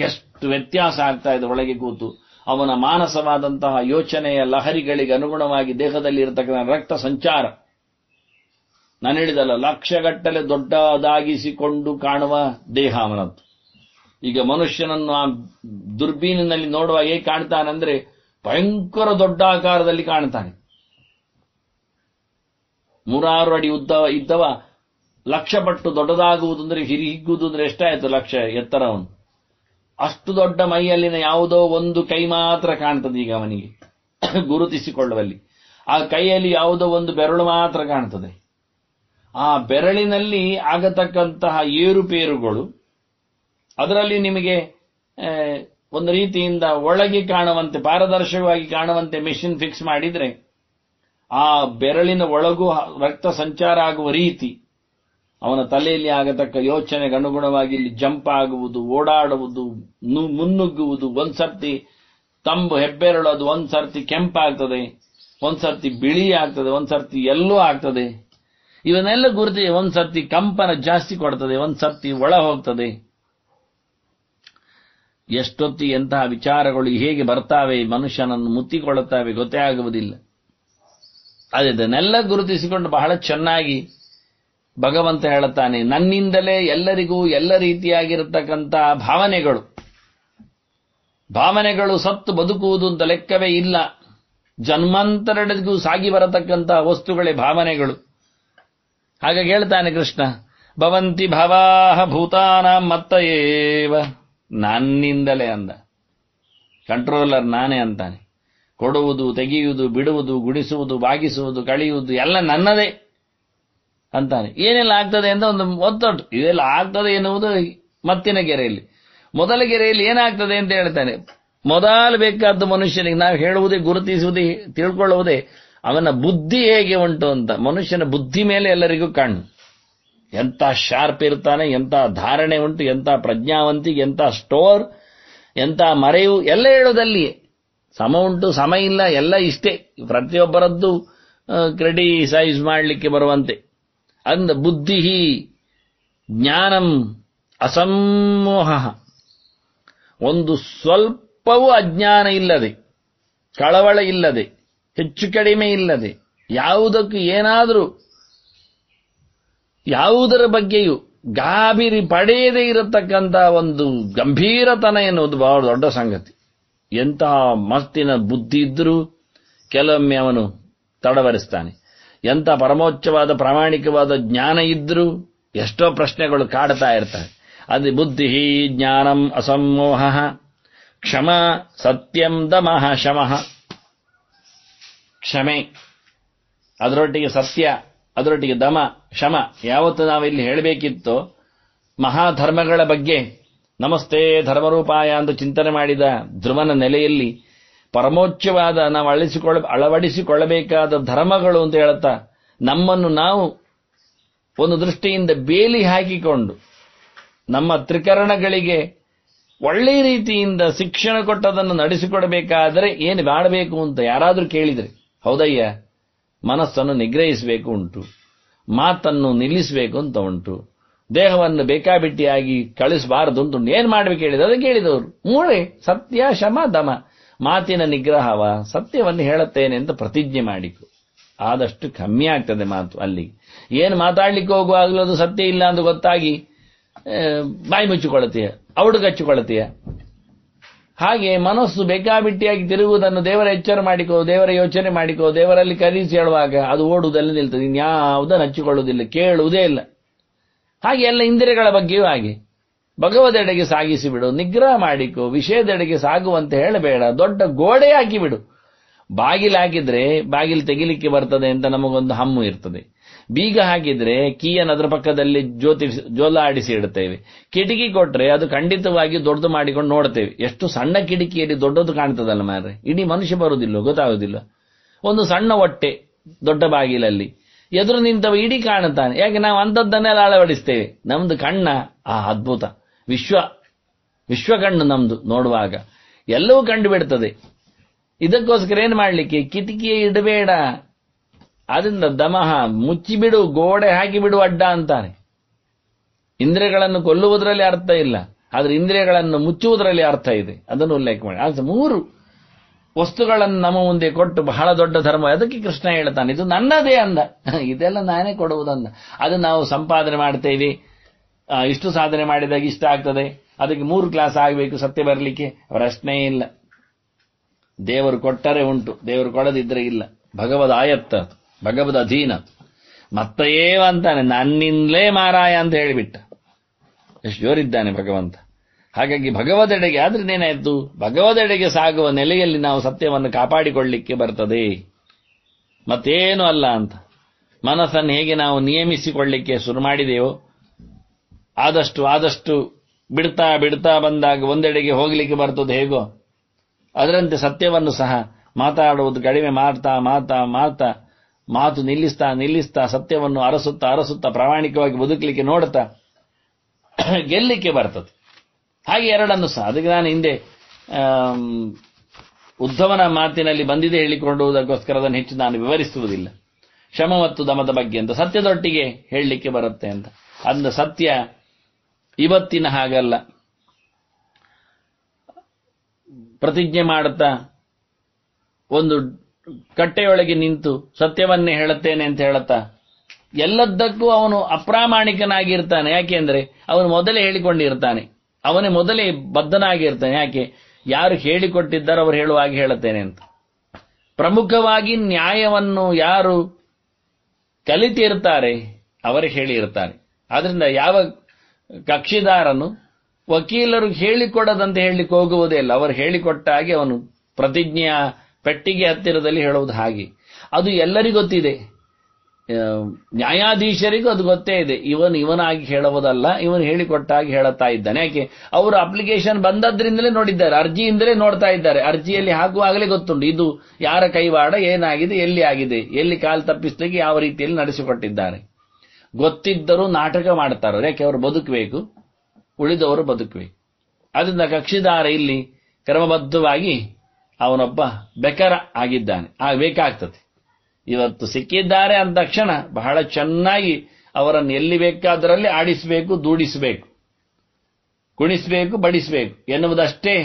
ಎಷ್ಟು ವ್ಯತ್ಯಾಸ ಆಗ್ತಾ ಇದೆ ಒಳಗೆ ಕೂತು ಅವನ ಮಾನಸವಾದಂತಹ ಯೋಚನೆಯ ಲಹರಿಗಳಿಗೆ ಅನುಗುಣವಾಗಿ ದೇಹದಲ್ಲಿ ಇರತಕ್ಕಂಥ ರಕ್ತ ಸಂಚಾರ ನಾನು ಹೇಳಿದಲ್ಲ ಲಕ್ಷಗಟ್ಟಲೆ ದೊಡ್ಡದಾಗಿಸಿಕೊಂಡು ಕಾಣುವ ದೇಹ ಅವನದ್ದು ಈಗ ಮನುಷ್ಯನನ್ನು ಆ ದುರ್ಬೀನಿನಲ್ಲಿ ನೋಡುವಾಗ ಹೇಗೆ ಅಂದ್ರೆ ಭಯಂಕರ ದೊಡ್ಡ ಆಕಾರದಲ್ಲಿ ಕಾಣ್ತಾನೆ ನೂರಾರು ಅಡಿ ಉದ್ದವ ಇದ್ದವ ಲಕ್ಷ ಪಟ್ಟು ದೊಡ್ಡದಾಗುವುದು ಅಂದ್ರೆ ಹಿರಿ ಹಿಗ್ಗುವುದು ಅಂದ್ರೆ ಎಷ್ಟಾಯ್ತು ಲಕ್ಷ ಎತ್ತರವನ್ನು ಅಷ್ಟು ದೊಡ್ಡ ಮೈಯಲ್ಲಿನ ಯಾವುದೋ ಒಂದು ಕೈ ಮಾತ್ರ ಕಾಣ್ತದೆ ಈಗ ಅವನಿಗೆ [coughs] ಗುರುತಿಸಿಕೊಳ್ಳುವಲ್ಲಿ ಆ ಕೈಯಲ್ಲಿ ಯಾವುದೋ ಒಂದು ಬೆರಳು ಮಾತ್ರ ಕಾಣ್ತದೆ ಆ ಬೆರಳಿನಲ್ಲಿ ಆಗತಕ್ಕಂತಹ ಏರುಪೇರುಗಳು ಅದರಲ್ಲಿ ನಿಮಗೆ ಒಂದು ರೀತಿಯಿಂದ ಒಳಗೆ ಕಾಣುವಂತೆ ಪಾರದರ್ಶಕವಾಗಿ ಕಾಣುವಂತೆ ಮೆಷಿನ್ ಫಿಕ್ಸ್ ಮಾಡಿದರೆ ಆ ಬೆರಳಿನ ಒಳಗೂ ರಕ್ತ ಸಂಚಾರ ಆಗುವ ರೀತಿ ಅವನ ತಲೆಯಲ್ಲಿ ಆಗತಕ್ಕ ಯೋಚನೆಗೆ ಅನುಗುಣವಾಗಿ ಇಲ್ಲಿ ಜಂಪ್ ಆಗುವುದು ಓಡಾಡುವುದು ಮುನ್ನುಗ್ಗುವುದು ಒಂದ್ಸರ್ತಿ ತಂಬು ಹೆಬ್ಬೆರಳು ಅದು ಒಂದ್ಸರ್ತಿ ಕೆಂಪಾಗ್ತದೆ ಒಂದ್ಸರ್ತಿ ಬಿಳಿ ಆಗ್ತದೆ ಒಂದ್ಸರ್ತಿ ಎಲ್ಲೋ ಆಗ್ತದೆ ಇವನ್ನೆಲ್ಲ ಗುರುತಿ ಒಂದ್ಸರ್ತಿ ಕಂಪನ ಜಾಸ್ತಿ ಕೊಡ್ತದೆ ಒಂದ್ಸರ್ತಿ ಒಳ ಹೋಗ್ತದೆ ಎಷ್ಟೊತ್ತಿ ಎಂತಹ ವಿಚಾರಗಳು ಹೇಗೆ ಬರ್ತಾವೆ ಮನುಷ್ಯನನ್ನು ಮುತ್ತಿಕೊಳ್ಳುತ್ತವೆ ಗೊತ್ತೇ ಆಗುವುದಿಲ್ಲ ಅದನ್ನೆಲ್ಲ ಗುರುತಿಸಿಕೊಂಡು ಬಹಳ ಚೆನ್ನಾಗಿ ಭಗವಂತ ಹೇಳುತ್ತಾನೆ ನನ್ನಿಂದಲೇ ಎಲ್ಲರಿಗೂ ಎಲ್ಲ ರೀತಿಯಾಗಿರತಕ್ಕಂತಹ ಭಾವನೆಗಳು ಭಾವನೆಗಳು ಸತ್ತು ಬದುಕುವುದು ಅಂತ ಲೆಕ್ಕವೇ ಇಲ್ಲ ಜನ್ಮಾಂತರಡಿಗೂ ಸಾಗಿ ಬರತಕ್ಕಂತಹ ವಸ್ತುಗಳೇ ಭಾವನೆಗಳು ಹಾಗಾಗಿ ಹೇಳ್ತಾನೆ ಕೃಷ್ಣ ಭವಂತಿ ಭವಾಹ ಭೂತಾನಾಂ ಮತ್ತ ಏವ ನನ್ನಿಂದಲೇ ಅಂದ ಕಂಟ್ರೋಲರ್ ನಾನೇ ಅಂತಾನೆ ಕೊಡುವುದು ತೆಗೆಯುವುದು ಬಿಡುವುದು ಗುಡಿಸುವುದು ಬಾಗಿಸುವುದು ಕಳೆಯುವುದು ಎಲ್ಲ ನನ್ನದೇ ಅಂತಾನೆ ಏನೆಲ್ಲ ಆಗ್ತದೆ ಅಂತ ಒಂದು ಒತ್ತೊಟ್ಟು ಇದೆಲ್ಲ ಆಗ್ತದೆ ಎನ್ನುವುದು ಮತ್ತಿನ ಗೆರೆಯಲ್ಲಿ ಮೊದಲ ಗೆರೆಯಲ್ಲಿ ಏನಾಗ್ತದೆ ಅಂತ ಹೇಳ್ತಾನೆ ಮೊದಲು ಬೇಕಾದ ಮನುಷ್ಯನಿಗೆ ನಾವು ಹೇಳುವುದೇ ಗುರುತಿಸುವುದೇ ತಿಳ್ಕೊಳ್ಳುವುದೇ ಅವನ ಬುದ್ಧಿ ಹೇಗೆ ಉಂಟು ಅಂತ ಮನುಷ್ಯನ ಬುದ್ಧಿ ಮೇಲೆ ಎಲ್ಲರಿಗೂ ಕಣ್ಣು ಎಂಥ ಶಾರ್ಪ್ ಇರ್ತಾನೆ ಎಂಥ ಧಾರಣೆ ಉಂಟು ಎಂಥ ಪ್ರಜ್ಞಾವಂತಿ ಎಂಥ ಸ್ಟೋರ್ ಎಂಥ ಮರೆಯು ಎಲ್ಲ ಹೇಳೋದಲ್ಲಿ ಸಮ ಉಂಟು ಸಮ ಇಲ್ಲ ಎಲ್ಲ ಇಷ್ಟೇ ಪ್ರತಿಯೊಬ್ಬರದ್ದು ಕ್ರಿಟಿಸೈಸ್ ಮಾಡಲಿಕ್ಕೆ ಬರುವಂತೆ ಅಂದ ಬುದ್ಧಿ ಜ್ಞಾನಂ ಅಸಮೋಹ ಒಂದು ಸ್ವಲ್ಪವೂ ಅಜ್ಞಾನ ಇಲ್ಲದೆ ಕಳವಳ ಇಲ್ಲದೆ ಹೆಚ್ಚು ಕಡಿಮೆ ಇಲ್ಲದೆ ಯಾವುದಕ್ಕೂ ಏನಾದರೂ ಯಾವುದರ ಬಗ್ಗೆಯೂ ಗಾಬಿರಿ ಪಡೆಯದೇ ಇರತಕ್ಕಂಥ ಒಂದು ಗಂಭೀರತನ ಎನ್ನುವುದು ಬಹಳ ದೊಡ್ಡ ಸಂಗತಿ ಎಂತಹ ಮಸ್ತಿನ ಬುದ್ಧಿ ಇದ್ದರೂ ಕೆಲವೊಮ್ಮೆ ಅವನು ತಡವರಿಸ್ತಾನೆ ಎಂಥ ಪರಮೋಚ್ಚವಾದ ಪ್ರಾಮಾಣಿಕವಾದ ಜ್ಞಾನ ಇದ್ದರೂ ಎಷ್ಟೋ ಪ್ರಶ್ನೆಗಳು ಕಾಡ್ತಾ ಇರ್ತವೆ ಅದು ಬುದ್ಧಿ ಜ್ಞಾನಂ ಅಸಮೋಹ ಕ್ಷಮ ಸತ್ಯಂ ದಮಃ ಶಮಃ ಕ್ಷಮೆ ಅದರೊಟ್ಟಿಗೆ ಸತ್ಯ ಅದರೊಟ್ಟಿಗೆ ದಮ ಶಮ ಯಾವತ್ತು ನಾವಿಲ್ಲಿ ಹೇಳಬೇಕಿತ್ತೋ ಮಹಾಧರ್ಮಗಳ ಬಗ್ಗೆ ನಮಸ್ತೆ ಧರ್ಮರೂಪಾಯ ಎಂದು ಚಿಂತನೆ ಮಾಡಿದ ಧ್ರುವನ ನೆಲೆಯಲ್ಲಿ ಪರಮೋಚ್ಚವಾದ ನಾವು ಅಳಿಸಿಕೊಳ್ಳ ಅಳವಡಿಸಿಕೊಳ್ಳಬೇಕಾದ ಧರ್ಮಗಳು ಅಂತ ಹೇಳುತ್ತಾ ನಮ್ಮನ್ನು ನಾವು ಒಂದು ದೃಷ್ಟಿಯಿಂದ ಬೇಲಿ ಹಾಕಿಕೊಂಡು ನಮ್ಮ ತ್ರಿಕರಣಗಳಿಗೆ ಒಳ್ಳೆ ರೀತಿಯಿಂದ ಶಿಕ್ಷಣ ಕೊಟ್ಟದನ್ನು ನಡೆಸಿಕೊಡಬೇಕಾದರೆ ಏನು ಮಾಡಬೇಕು ಅಂತ ಯಾರಾದರೂ ಕೇಳಿದರೆ ಹೌದಯ್ಯ ಮನಸ್ಸನ್ನು ನಿಗ್ರಹಿಸಬೇಕು ಉಂಟು ಮಾತನ್ನು ನಿಲ್ಲಿಸಬೇಕು ಅಂತ ಉಂಟು ದೇಹವನ್ನು ಬೇಕಾಬಿಟ್ಟಿಯಾಗಿ ಕಳಿಸಬಾರದು ಅಂತ ಏನು ಮಾಡ್ಬೇಕು ಹೇಳಿದ್ರು ಅದಕ್ಕೆ ಹೇಳಿದವರು ಮೂಳೆ ಸತ್ಯ ಶಮ ದಮ ಮಾತಿನ ನಿಗ್ರಹವ ಸತ್ಯವನ್ನು ಹೇಳುತ್ತೇನೆ ಅಂತ ಪ್ರತಿಜ್ಞೆ ಮಾಡಿತು ಆದಷ್ಟು ಕಮ್ಮಿ ಆಗ್ತದೆ ಮಾತು ಅಲ್ಲಿ ಏನು ಮಾತಾಡ್ಲಿಕ್ಕೆ ಹೋಗುವಾಗಲೂ ಅದು ಸತ್ಯ ಇಲ್ಲ ಅಂತ ಗೊತ್ತಾಗಿ ಬಾಯಿ ಮುಚ್ಚಿಕೊಳ್ಳುತ್ತೀಯ ಅವಡು ಹಾಗೆ ಮನಸ್ಸು ಬೇಕಾಬಿಟ್ಟಿಯಾಗಿ ತಿರುಗುವುದನ್ನು ದೇವರ ಎಚ್ಚರ ಮಾಡಿಕೋ ದೇವರ ಯೋಚನೆ ಮಾಡಿಕೋ ದೇವರಲ್ಲಿ ಕರೀಸಿ ಹೇಳುವಾಗ ಅದು ಓಡುವುದಲ್ಲ ನಿಲ್ತದೆ ಇನ್ಯಾವುದನ್ನು ಹಚ್ಚಿಕೊಳ್ಳುವುದಿಲ್ಲ ಕೇಳುವುದೇ ಇಲ್ಲ ಹಾಗೆ ಎಲ್ಲ ಇಂದಿರಗಳ ಬಗ್ಗೆಯೂ ಹಾಗೆ ಭಗವದೆಡೆಗೆ ಸಾಗಿಸಿಬಿಡು ನಿಗ್ರಹ ಮಾಡಿಕೋ ವಿಷಯದೆಡೆಗೆ ಸಾಗುವಂತೆ ಹೇಳಬೇಡ ದೊಡ್ಡ ಗೋಡೆ ಹಾಕಿಬಿಡು ಬಾಗಿಲು ಹಾಕಿದ್ರೆ ಬಾಗಿಲು ತೆಗಿಲಿಕ್ಕೆ ಬರ್ತದೆ ಅಂತ ನಮಗೊಂದು ಹಮ್ಮು ಇರ್ತದೆ ಬೀಗ ಹಾಕಿದ್ರೆ ಕೀಯನ್ನು ಅದರ ಪಕ್ಕದಲ್ಲಿ ಜ್ಯೋತಿ ಜೋಲಾಡಿಸಿ ಇಡ್ತೇವೆ ಕಿಟಕಿ ಕೊಟ್ರೆ ಅದು ಖಂಡಿತವಾಗಿ ದೊಡ್ಡದು ಮಾಡಿಕೊಂಡು ನೋಡ್ತೇವೆ ಎಷ್ಟು ಸಣ್ಣ ಕಿಟಕಿಯಲ್ಲಿ ದೊಡ್ಡದು ಕಾಣ್ತದಲ್ಲ ಮಾರ್ರೆ ಇಡೀ ಮನುಷ್ಯ ಬರುವುದಿಲ್ಲ ಗೊತ್ತಾಗುದಿಲ್ಲ ಒಂದು ಸಣ್ಣ ಹೊಟ್ಟೆ ದೊಡ್ಡ ಬಾಗಿಲಲ್ಲಿ ಎದುರು ನಿಂತವ ಇಡೀ ಕಾಣುತ್ತಾನೆ ಯಾಕೆ ನಾವು ಅಂಥದ್ದನ್ನೆಲ್ಲ ಅಳವಡಿಸ್ತೇವೆ ನಮ್ದು ಕಣ್ಣ ಆ ಅದ್ಭುತ ವಿಶ್ವ ವಿಶ್ವ ಕಣ್ಣು ನಮ್ದು ನೋಡುವಾಗ ಎಲ್ಲವೂ ಕಂಡುಬಿಡ್ತದೆ ಇದಕ್ಕೋಸ್ಕರ ಏನು ಮಾಡಲಿಕ್ಕೆ ಕಿಟಕಿ ಇಡಬೇಡ ಅದರಿಂದ ದಮಹ ಮುಚ್ಚಿಬಿಡು ಗೋಡೆ ಹಾಕಿಬಿಡು ಅಡ್ಡ ಅಂತಾನೆ ಇಂದ್ರಿಯಗಳನ್ನು ಕೊಲ್ಲುವುದರಲ್ಲಿ ಅರ್ಥ ಇಲ್ಲ ಆದರೆ ಇಂದ್ರಿಯಗಳನ್ನು ಮುಚ್ಚುವುದರಲ್ಲಿ ಅರ್ಥ ಇದೆ ಅದನ್ನು ಉಲ್ಲೇಖ ಮಾಡಿ ಅದು ಮೂರು ವಸ್ತುಗಳನ್ನು ನಮ್ಮ ಮುಂದೆ ಕೊಟ್ಟು ಬಹಳ ದೊಡ್ಡ ಧರ್ಮ ಅದಕ್ಕೆ ಕೃಷ್ಣ ಹೇಳ್ತಾನೆ ಇದು ನನ್ನದೇ ಅಂದ ಇದೆಲ್ಲ ನಾನೇ ಕೊಡುವುದಂದ ಅದು ನಾವು ಸಂಪಾದನೆ ಮಾಡ್ತೇವೆ ಇಷ್ಟು ಸಾಧನೆ ಮಾಡಿದಾಗ ಇಷ್ಟ ಆಗ್ತದೆ ಅದಕ್ಕೆ ಮೂರು ಕ್ಲಾಸ್ ಆಗಬೇಕು ಸತ್ಯ ಬರಲಿಕ್ಕೆ ಪ್ರಶ್ನೆಯೇ ಇಲ್ಲ ದೇವರು ಕೊಟ್ಟರೆ ಉಂಟು ದೇವರು ಕೊಡದಿದ್ರೆ ಇಲ್ಲ ಭಗವದ್ ಆಯತ್ತ ಅದು ಭಗವದ್ ಅಧೀನ ಮತ್ತಯೇವ ಅಂತಾನೆ ನನ್ನಿಂದಲೇ ಮಾರಾಯ ಅಂತ ಹೇಳಿಬಿಟ್ಟ ಎಷ್ಟು ಜೋರಿದ್ದಾನೆ ಭಗವಂತ ಹಾಗಾಗಿ ಭಗವದೆಡೆಗೆ ಆದ್ರೆ ನೇನಾಯ್ತು ಭಗವದೆಡೆಗೆ ಸಾಗುವ ನೆಲೆಯಲ್ಲಿ ನಾವು ಸತ್ಯವನ್ನು ಕಾಪಾಡಿಕೊಳ್ಳಿಕ್ಕೆ ಬರ್ತದೆ ಮತ್ತೇನು ಅಲ್ಲ ಅಂತ ಮನಸ್ಸನ್ನು ಹೇಗೆ ನಾವು ನಿಯಮಿಸಿಕೊಳ್ಳಿಕ್ಕೆ ಶುರು ಮಾಡಿದೆಯೋ ಆದಷ್ಟು ಆದಷ್ಟು ಬಿಡ್ತಾ ಬಿಡ್ತಾ ಬಂದಾಗ ಒಂದೆಡೆಗೆ ಹೋಗಲಿಕ್ಕೆ ಬರ್ತದೆ ಹೇಗೋ ಅದರಂತೆ ಸತ್ಯವನ್ನು ಸಹ ಮಾತಾಡುವುದು ಕಡಿಮೆ ಮಾಡ್ತಾ ಮಾತಾ ಮಾಡ್ತಾ ಮಾತು ನಿಲ್ಲಿಸ್ತಾ ನಿಲ್ಲಿಸ್ತಾ ಸತ್ಯವನ್ನು ಅರಸುತ್ತಾ ಅರಸುತ್ತಾ ಪ್ರಾಮಾಣಿಕವಾಗಿ ಬದುಕಲಿಕ್ಕೆ ನೋಡುತ್ತಾ ಗೆಲ್ಲಿಕ್ಕೆ ಬರ್ತದೆ ಹಾಗೆ ಎರಡನ್ನು ಸಹ ಅದಕ್ಕೆ ನಾನು ಹಿಂದೆ ಉದ್ಧವನ ಮಾತಿನಲ್ಲಿ ಬಂದಿದೆ ಹೇಳಿಕೊಂಡುವುದಕ್ಕೋಸ್ಕರ ಅದನ್ನು ಹೆಚ್ಚು ನಾನು ವಿವರಿಸುವುದಿಲ್ಲ ಶ್ರಮ ಮತ್ತು ದಮದ ಬಗ್ಗೆ ಅಂತ ಸತ್ಯದೊಟ್ಟಿಗೆ ಹೇಳಲಿಕ್ಕೆ ಬರುತ್ತೆ ಅಂತ ಅಂದ ಸತ್ಯ ಇವತ್ತಿನ ಹಾಗಲ್ಲ ಪ್ರತಿಜ್ಞೆ ಮಾಡುತ್ತಾ ಒಂದು ಕಟ್ಟೆಯೊಳಗೆ ನಿಂತು ಸತ್ಯವನ್ನೇ ಹೇಳುತ್ತೇನೆ ಅಂತ ಹೇಳುತ್ತಾ ಎಲ್ಲದಕ್ಕೂ ಅವನು ಅಪ್ರಾಮಾಣಿಕನಾಗಿರ್ತಾನೆ ಯಾಕೆಂದ್ರೆ ಅವನು ಮೊದಲೇ ಹೇಳಿಕೊಂಡಿರ್ತಾನೆ ಅವನೇ ಮೊದಲೇ ಬದ್ಧನಾಗಿರ್ತಾನೆ ಯಾಕೆ ಯಾರು ಹೇಳಿಕೊಟ್ಟಿದ್ದಾರೋ ಅವರು ಹೇಳುವಾಗಿ ಹೇಳುತ್ತೇನೆ ಅಂತ ಪ್ರಮುಖವಾಗಿ ನ್ಯಾಯವನ್ನು ಯಾರು ಕಲಿತಿರ್ತಾರೆ ಅವರೇ ಹೇಳಿರ್ತಾರೆ ಆದ್ರಿಂದ ಯಾವ ಕಕ್ಷಿದಾರನು ವಕೀಲರು ಹೇಳಿಕೊಡದಂತೆ ಹೇಳಲಿಕ್ಕೆ ಹೋಗುವುದೇ ಇಲ್ಲ ಅವರು ಹೇಳಿಕೊಟ್ಟಾಗಿ ಅವನು ಪ್ರತಿಜ್ಞೆಯ ಪೆಟ್ಟಿಗೆ ಹತ್ತಿರದಲ್ಲಿ ಹೇಳುವುದು ಹಾಗೆ ಅದು ಎಲ್ಲರಿಗೂ ಗೊತ್ತಿದೆ ನ್ಯಾಯಾಧೀಶರಿಗೂ ಅದು ಗೊತ್ತೇ ಇದೆ ಇವನು ಇವನಾಗಿ ಹೇಳುವುದಲ್ಲ ಇವನು ಹೇಳಿಕೊಟ್ಟಾಗಿ ಹೇಳುತ್ತಾ ಇದ್ದಾನೆ ಯಾಕೆ ಅವರು ಅಪ್ಲಿಕೇಶನ್ ಬಂದದ್ರಿಂದಲೇ ನೋಡಿದ್ದಾರೆ ಅರ್ಜಿಯಿಂದಲೇ ನೋಡ್ತಾ ಇದ್ದಾರೆ ಅರ್ಜಿಯಲ್ಲಿ ಹಾಕುವಾಗಲೇ ಗೊತ್ತುಂಟು ಇದು ಯಾರ ಕೈವಾಡ ಏನಾಗಿದೆ ಎಲ್ಲಿ ಆಗಿದೆ ಎಲ್ಲಿ ಕಾಲು ತಪ್ಪಿಸಲಿಕ್ಕೆ ಯಾವ ರೀತಿಯಲ್ಲಿ ನಡೆಸಿಕೊಟ್ಟಿದ್ದಾರೆ ಗೊತ್ತಿದ್ದರೂ ನಾಟಕ ಮಾಡ್ತಾರೋ ಯಾಕೆ ಅವರು ಬದುಕಬೇಕು ಉಳಿದವರು ಬದುಕಬೇಕು ಅದರಿಂದ ಕಕ್ಷಿದಾರ ಇಲ್ಲಿ ಕ್ರಮಬದ್ಧವಾಗಿ ಅವನೊಬ್ಬ ಬೆಕರ ಆಗಿದ್ದಾನೆ ಆಗಬೇಕಾಗ್ತದೆ ಇವತ್ತು ಸಿಕ್ಕಿದ್ದಾರೆ ಅಂದ ತಕ್ಷಣ ಬಹಳ ಚೆನ್ನಾಗಿ ಅವರನ್ನು ಎಲ್ಲಿ ಬೇಕಾದರಲ್ಲಿ ಆಡಿಸಬೇಕು ದೂಡಿಸಬೇಕು ಕುಣಿಸಬೇಕು ಬಡಿಸಬೇಕು ಎನ್ನುವುದಷ್ಟೇ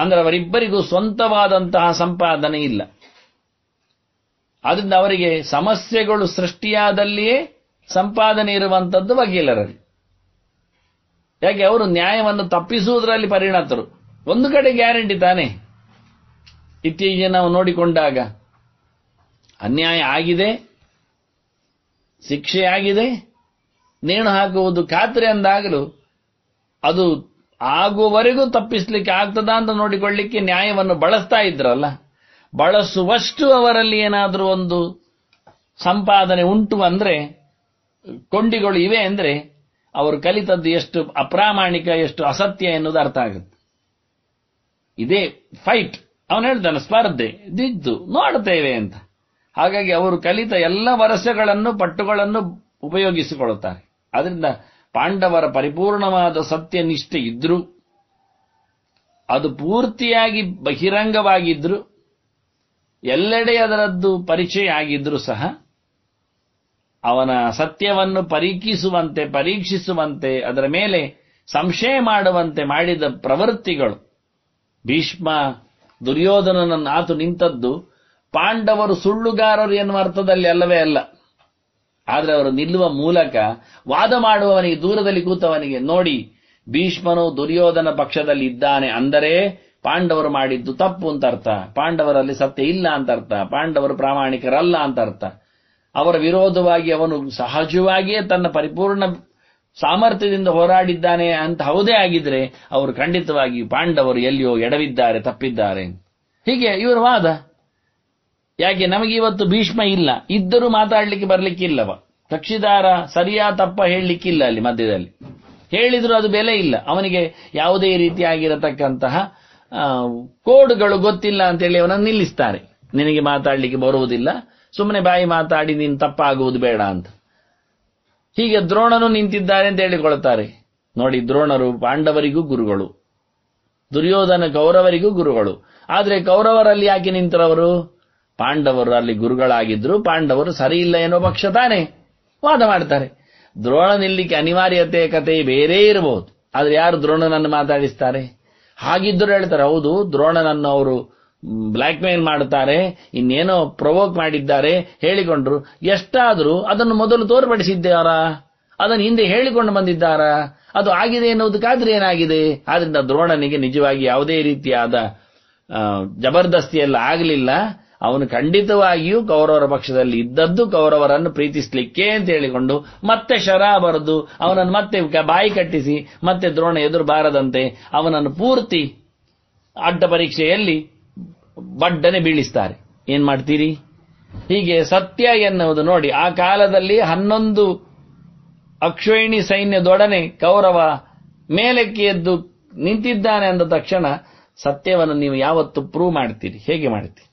ಅಂದ್ರೆ ಅವರಿಬ್ಬರಿಗೂ ಸ್ವಂತವಾದಂತಹ ಸಂಪಾದನೆ ಇಲ್ಲ ಅದರಿಂದ ಅವರಿಗೆ ಸಮಸ್ಯೆಗಳು ಸೃಷ್ಟಿಯಾದಲ್ಲಿಯೇ ಸಂಪಾದನೆ ಇರುವಂಥದ್ದು ವಕೀಲರಲ್ಲಿ ಯಾಕೆ ಅವರು ನ್ಯಾಯವನ್ನು ತಪ್ಪಿಸುವುದರಲ್ಲಿ ಪರಿಣತರು ಒಂದು ಕಡೆ ಗ್ಯಾರಂಟಿ ತಾನೆ ಇತ್ತೀಚೆಗೆ ನಾವು ನೋಡಿಕೊಂಡಾಗ ಅನ್ಯಾಯ ಆಗಿದೆ ಶಿಕ್ಷೆಯಾಗಿದೆ ನೇಣು ಹಾಕುವುದು ಖಾತ್ರಿ ಅಂದಾಗಲೂ ಅದು ಆಗುವವರೆಗೂ ತಪ್ಪಿಸಲಿಕ್ಕೆ ಆಗ್ತದ ಅಂತ ನೋಡಿಕೊಳ್ಳಿಕ್ಕೆ ನ್ಯಾಯವನ್ನು ಬಳಸ್ತಾ ಇದ್ರಲ್ಲ ಬಳಸುವಷ್ಟು ಅವರಲ್ಲಿ ಏನಾದರೂ ಒಂದು ಸಂಪಾದನೆ ಉಂಟು ಅಂದ್ರೆ ಕೊಂಡಿಗಳು ಇವೆ ಅಂದ್ರೆ ಅವರು ಕಲಿತದ್ದು ಎಷ್ಟು ಅಪ್ರಾಮಾಣಿಕ ಎಷ್ಟು ಅಸತ್ಯ ಎನ್ನುವುದು ಅರ್ಥ ಆಗುತ್ತೆ ಇದೇ ಫೈಟ್ ಅವನು ಹೇಳ್ತಾನೆ ಸ್ಪರ್ಧೆ ದಿದ್ದು ನೋಡುತ್ತೇವೆ ಅಂತ ಹಾಗಾಗಿ ಅವರು ಕಲಿತ ಎಲ್ಲ ವರಸಗಳನ್ನು ಪಟ್ಟುಗಳನ್ನು ಉಪಯೋಗಿಸಿಕೊಳ್ಳುತ್ತಾರೆ ಅದರಿಂದ ಪಾಂಡವರ ಪರಿಪೂರ್ಣವಾದ ಸತ್ಯ ನಿಷ್ಠೆ ಇದ್ರೂ ಅದು ಪೂರ್ತಿಯಾಗಿ ಬಹಿರಂಗವಾಗಿದ್ರು ಎಲ್ಲೆಡೆ ಅದರದ್ದು ಪರಿಚಯ ಆಗಿದ್ರೂ ಸಹ ಅವನ ಸತ್ಯವನ್ನು ಪರೀಕ್ಷಿಸುವಂತೆ ಪರೀಕ್ಷಿಸುವಂತೆ ಅದರ ಮೇಲೆ ಸಂಶಯ ಮಾಡುವಂತೆ ಮಾಡಿದ ಪ್ರವೃತ್ತಿಗಳು ಭೀಷ್ಮ ದುರ್ಯೋಧನನನ್ನು ಆತು ನಿಂತದ್ದು ಪಾಂಡವರು ಸುಳ್ಳುಗಾರರು ಎನ್ನುವ ಅರ್ಥದಲ್ಲಿ ಅಲ್ಲವೇ ಅಲ್ಲ ಆದರೆ ಅವರು ನಿಲ್ಲುವ ಮೂಲಕ ವಾದ ಮಾಡುವವನಿಗೆ ದೂರದಲ್ಲಿ ಕೂತವನಿಗೆ ನೋಡಿ ಭೀಷ್ಮನು ದುರ್ಯೋಧನ ಪಕ್ಷದಲ್ಲಿ ಇದ್ದಾನೆ ಅಂದರೆ ಪಾಂಡವರು ಮಾಡಿದ್ದು ತಪ್ಪು ಅಂತ ಅರ್ಥ ಪಾಂಡವರಲ್ಲಿ ಸತ್ಯ ಇಲ್ಲ ಅಂತ ಅರ್ಥ ಪಾಂಡವರು ಪ್ರಾಮಾಣಿಕರಲ್ಲ ಅಂತ ಅರ್ಥ ಅವರ ವಿರೋಧವಾಗಿ ಅವನು ಸಹಜವಾಗಿಯೇ ತನ್ನ ಪರಿಪೂರ್ಣ ಸಾಮರ್ಥ್ಯದಿಂದ ಹೋರಾಡಿದ್ದಾನೆ ಅಂತ ಹೌದೇ ಆಗಿದ್ರೆ ಅವರು ಖಂಡಿತವಾಗಿ ಪಾಂಡವರು ಎಲ್ಲಿಯೋ ಎಡವಿದ್ದಾರೆ ತಪ್ಪಿದ್ದಾರೆ ಹೀಗೆ ಇವರು ವಾದ ಯಾಕೆ ನಮಗೆ ಇವತ್ತು ಭೀಷ್ಮ ಇಲ್ಲ ಇದ್ದರೂ ಮಾತಾಡಲಿಕ್ಕೆ ಬರಲಿಕ್ಕಿಲ್ಲವ ಕಕ್ಷಿದಾರ ಸರಿಯಾ ತಪ್ಪ ಹೇಳಲಿಕ್ಕಿಲ್ಲ ಅಲ್ಲಿ ಮಧ್ಯದಲ್ಲಿ ಹೇಳಿದ್ರು ಅದು ಬೆಲೆ ಇಲ್ಲ ಅವನಿಗೆ ಯಾವುದೇ ರೀತಿಯಾಗಿರತಕ್ಕಂತಹ ಕೋಡ್ಗಳು ಗೊತ್ತಿಲ್ಲ ಅಂತೇಳಿ ಅವನನ್ನು ನಿಲ್ಲಿಸ್ತಾರೆ ನಿನಗೆ ಮಾತಾಡಲಿಕ್ಕೆ ಬರುವುದಿಲ್ಲ ಸುಮ್ಮನೆ ಬಾಯಿ ಮಾತಾಡಿ ನೀನು ತಪ್ಪಾಗುವುದು ಬೇಡ ಅಂತ ಹೀಗೆ ದ್ರೋಣನು ನಿಂತಿದ್ದಾನೆ ಅಂತ ಹೇಳಿಕೊಳ್ಳುತ್ತಾರೆ ನೋಡಿ ದ್ರೋಣರು ಪಾಂಡವರಿಗೂ ಗುರುಗಳು ದುರ್ಯೋಧನ ಕೌರವರಿಗೂ ಗುರುಗಳು ಆದರೆ ಕೌರವರಲ್ಲಿ ಯಾಕೆ ನಿಂತರವರು ಪಾಂಡವರು ಅಲ್ಲಿ ಗುರುಗಳಾಗಿದ್ರು ಪಾಂಡವರು ಸರಿ ಇಲ್ಲ ಎನ್ನುವ ಪಕ್ಷ ತಾನೆ ವಾದ ಮಾಡ್ತಾರೆ ದ್ರೋಣ ನಿಲ್ಲಿಕ್ಕೆ ಅನಿವಾರ್ಯತೆ ಕತೆ ಬೇರೆ ಇರಬಹುದು ಆದರೆ ಯಾರು ದ್ರೋಣನನ್ನು ಮಾತಾಡಿಸ್ತಾರೆ ಹಾಗಿದ್ದರೂ ಹೇಳ್ತಾರೆ ಹೌದು ದ್ರೋಣನನ್ನು ಅವರು ಬ್ಲ್ಯಾಕ್ ಮೇಲ್ ಮಾಡುತ್ತಾರೆ ಇನ್ನೇನೋ ಪ್ರವೋಕ್ ಮಾಡಿದ್ದಾರೆ ಹೇಳಿಕೊಂಡ್ರು ಎಷ್ಟಾದರೂ ಅದನ್ನು ಮೊದಲು ತೋರ್ಪಡಿಸಿದ್ದಾರ ಅದನ್ನು ಹಿಂದೆ ಹೇಳಿಕೊಂಡು ಬಂದಿದ್ದಾರಾ ಅದು ಆಗಿದೆ ಎನ್ನುವುದಕ್ಕಾದ್ರೆ ಏನಾಗಿದೆ ಆದ್ರಿಂದ ದ್ರೋಣನಿಗೆ ನಿಜವಾಗಿ ಯಾವುದೇ ರೀತಿಯಾದ ಜಬರ್ದಸ್ತಿಯೆಲ್ಲ ಆಗಲಿಲ್ಲ ಅವನು ಖಂಡಿತವಾಗಿಯೂ ಕೌರವರ ಪಕ್ಷದಲ್ಲಿ ಇದ್ದದ್ದು ಕೌರವರನ್ನು ಪ್ರೀತಿಸಲಿಕ್ಕೆ ಅಂತ ಹೇಳಿಕೊಂಡು ಮತ್ತೆ ಶರ ಬರೆದು ಅವನನ್ನು ಮತ್ತೆ ಬಾಯಿ ಕಟ್ಟಿಸಿ ಮತ್ತೆ ದ್ರೋಣ ಎದುರು ಬಾರದಂತೆ ಅವನನ್ನು ಪೂರ್ತಿ ಅಡ್ಡ ಪರೀಕ್ಷೆಯಲ್ಲಿ ಬಡ್ಡನೆ ಬೀಳಿಸ್ತಾರೆ ಏನ್ ಮಾಡ್ತೀರಿ ಹೀಗೆ ಸತ್ಯ ಎನ್ನುವುದು ನೋಡಿ ಆ ಕಾಲದಲ್ಲಿ ಹನ್ನೊಂದು ಅಕ್ಷೋಹಿಣಿ ಸೈನ್ಯದೊಡನೆ ಕೌರವ ಮೇಲಕ್ಕೆ ಎದ್ದು ನಿಂತಿದ್ದಾನೆ ಅಂದ ತಕ್ಷಣ ಸತ್ಯವನ್ನು ನೀವು ಯಾವತ್ತು ಪ್ರೂವ್ ಮಾಡ್ತೀರಿ ಹೇಗೆ ಮಾಡ್ತೀರಿ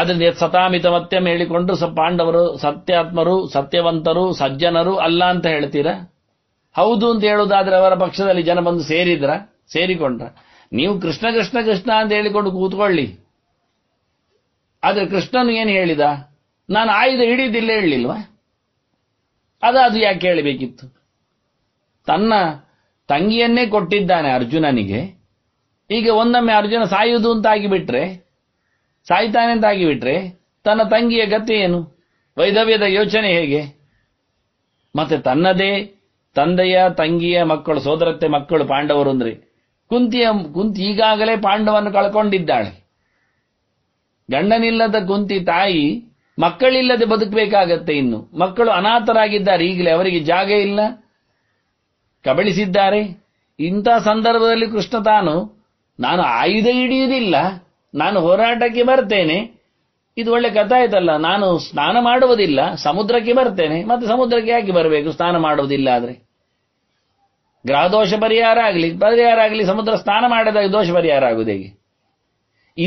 ಅದರಿಂದ ಸತಾಮಿತ ಮತ್ತೆ ಹೇಳಿಕೊಂಡು ಪಾಂಡವರು ಸತ್ಯಾತ್ಮರು ಸತ್ಯವಂತರು ಸಜ್ಜನರು ಅಲ್ಲ ಅಂತ ಹೇಳ್ತೀರಾ ಹೌದು ಅಂತ ಹೇಳುವುದಾದ್ರೆ ಅವರ ಪಕ್ಷದಲ್ಲಿ ಜನ ಬಂದು ಸೇರಿದ್ರ ಸೇರಿಕೊಂಡ್ರ ನೀವು ಕೃಷ್ಣ ಕೃಷ್ಣ ಕೃಷ್ಣ ಅಂತ ಹೇಳಿಕೊಂಡು ಕೂತ್ಕೊಳ್ಳಿ ಆದ್ರೆ ಕೃಷ್ಣನು ಏನು ಹೇಳಿದ ನಾನು ಆಯುಧ ಹಿಡಿದಿಲ್ಲ ಹೇಳಲಿಲ್ವಾ ಅದು ಯಾಕೆ ಹೇಳಬೇಕಿತ್ತು ತನ್ನ ತಂಗಿಯನ್ನೇ ಕೊಟ್ಟಿದ್ದಾನೆ ಅರ್ಜುನನಿಗೆ ಈಗ ಒಂದೊಮ್ಮೆ ಅರ್ಜುನ ಸಾಯುವುದು ಅಂತ ಆಗಿಬಿಟ್ರೆ ಸಾಯ್ತಾನೆ ಅಂತ ಆಗಿಬಿಟ್ರೆ ತನ್ನ ತಂಗಿಯ ಗತಿ ಏನು ವೈದವ್ಯದ ಯೋಚನೆ ಹೇಗೆ ಮತ್ತೆ ತನ್ನದೇ ತಂದೆಯ ತಂಗಿಯ ಮಕ್ಕಳು ಸೋದರತ್ತೆ ಮಕ್ಕಳು ಪಾಂಡವರು ಅಂದ್ರೆ ಕುಂತಿಯ ಕುಂತಿ ಈಗಾಗಲೇ ಪಾಂಡವನ್ನು ಕಳ್ಕೊಂಡಿದ್ದಾಳೆ ಗಂಡನಿಲ್ಲದ ಕುಂತಿ ತಾಯಿ ಮಕ್ಕಳಿಲ್ಲದೆ ಬದುಕಬೇಕಾಗತ್ತೆ ಇನ್ನು ಮಕ್ಕಳು ಅನಾಥರಾಗಿದ್ದಾರೆ ಈಗಲೇ ಅವರಿಗೆ ಜಾಗ ಇಲ್ಲ ಕಬಳಿಸಿದ್ದಾರೆ ಇಂಥ ಸಂದರ್ಭದಲ್ಲಿ ಕೃಷ್ಣ ತಾನು ನಾನು ಆಯುಧ ಹಿಡಿಯುವುದಿಲ್ಲ ನಾನು ಹೋರಾಟಕ್ಕೆ ಬರ್ತೇನೆ ಇದು ಒಳ್ಳೆ ಕಥೆ ಆಯ್ತಲ್ಲ ನಾನು ಸ್ನಾನ ಮಾಡುವುದಿಲ್ಲ ಸಮುದ್ರಕ್ಕೆ ಬರ್ತೇನೆ ಮತ್ತೆ ಸಮುದ್ರಕ್ಕೆ ಯಾಕೆ ಬರಬೇಕು ಸ್ನಾನ ಮಾಡುವುದಿಲ್ಲ ಆದರೆ ಗ್ರಹ ದೋಷ ಪರಿಹಾರ ಆಗಲಿ ಪರಿಹಾರ ಆಗಲಿ ಸಮುದ್ರ ಸ್ನಾನ ಮಾಡಿದಾಗ ದೋಷ ಪರಿಹಾರ ಆಗುವುದೇ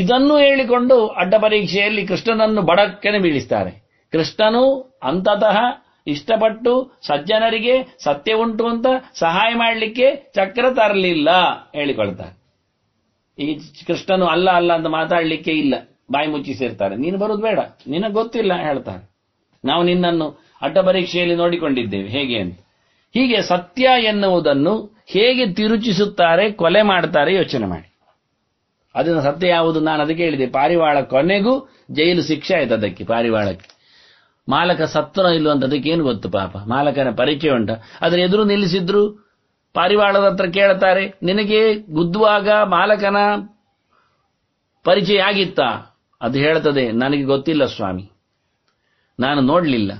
ಇದನ್ನು ಹೇಳಿಕೊಂಡು ಅಡ್ಡ ಪರೀಕ್ಷೆಯಲ್ಲಿ ಕೃಷ್ಣನನ್ನು ಬಡಕ್ಕನೆ ಬೀಳಿಸ್ತಾರೆ ಕೃಷ್ಣನು ಅಂತತಃ ಇಷ್ಟಪಟ್ಟು ಸಜ್ಜನರಿಗೆ ಸತ್ಯ ಉಂಟು ಅಂತ ಸಹಾಯ ಮಾಡಲಿಕ್ಕೆ ಚಕ್ರ ತರಲಿಲ್ಲ ಹೇಳಿಕೊಳ್ತಾರೆ ಈ ಕೃಷ್ಣನು ಅಲ್ಲ ಅಲ್ಲ ಅಂತ ಮಾತಾಡಲಿಕ್ಕೆ ಇಲ್ಲ ಬಾಯಿ ಮುಚ್ಚಿಸಿರ್ತಾರೆ ನೀನು ಬರೋದು ಬೇಡ ನಿನಗೆ ಗೊತ್ತಿಲ್ಲ ಹೇಳ್ತಾರೆ ನಾವು ನಿನ್ನನ್ನು ಅಡ್ಡ ಪರೀಕ್ಷೆಯಲ್ಲಿ ನೋಡಿಕೊಂಡಿದ್ದೇವೆ ಹೇಗೆ ಅಂತ ಹೀಗೆ ಸತ್ಯ ಎನ್ನುವುದನ್ನು ಹೇಗೆ ತಿರುಚಿಸುತ್ತಾರೆ ಕೊಲೆ ಮಾಡ್ತಾರೆ ಯೋಚನೆ ಮಾಡಿ ಅದನ್ನು ಸತ್ಯ ಯಾವುದು ನಾನು ಅದಕ್ಕೆ ಹೇಳಿದೆ ಪಾರಿವಾಳ ಕೊನೆಗೂ ಜೈಲು ಶಿಕ್ಷೆ ಆಯ್ತು ಅದಕ್ಕೆ ಪಾರಿವಾಳಕ್ಕೆ ಮಾಲಕ ಸತ್ವನ ಇಲ್ಲವಂತ ಏನು ಗೊತ್ತು ಪಾಪ ಮಾಲಕನ ಪರಿಚಯ ಉಂಟ ಅದರ ಎದುರು ನಿಲ್ಲಿಸಿದ್ರು ಪಾರಿವಾಳದ ಹತ್ರ ಕೇಳುತ್ತಾರೆ ನಿನಗೆ ಗುದ್ದುವಾಗ ಮಾಲಕನ ಪರಿಚಯ ಆಗಿತ್ತಾ ಅದು ಹೇಳ್ತದೆ ನನಗೆ ಗೊತ್ತಿಲ್ಲ ಸ್ವಾಮಿ ನಾನು ನೋಡಲಿಲ್ಲ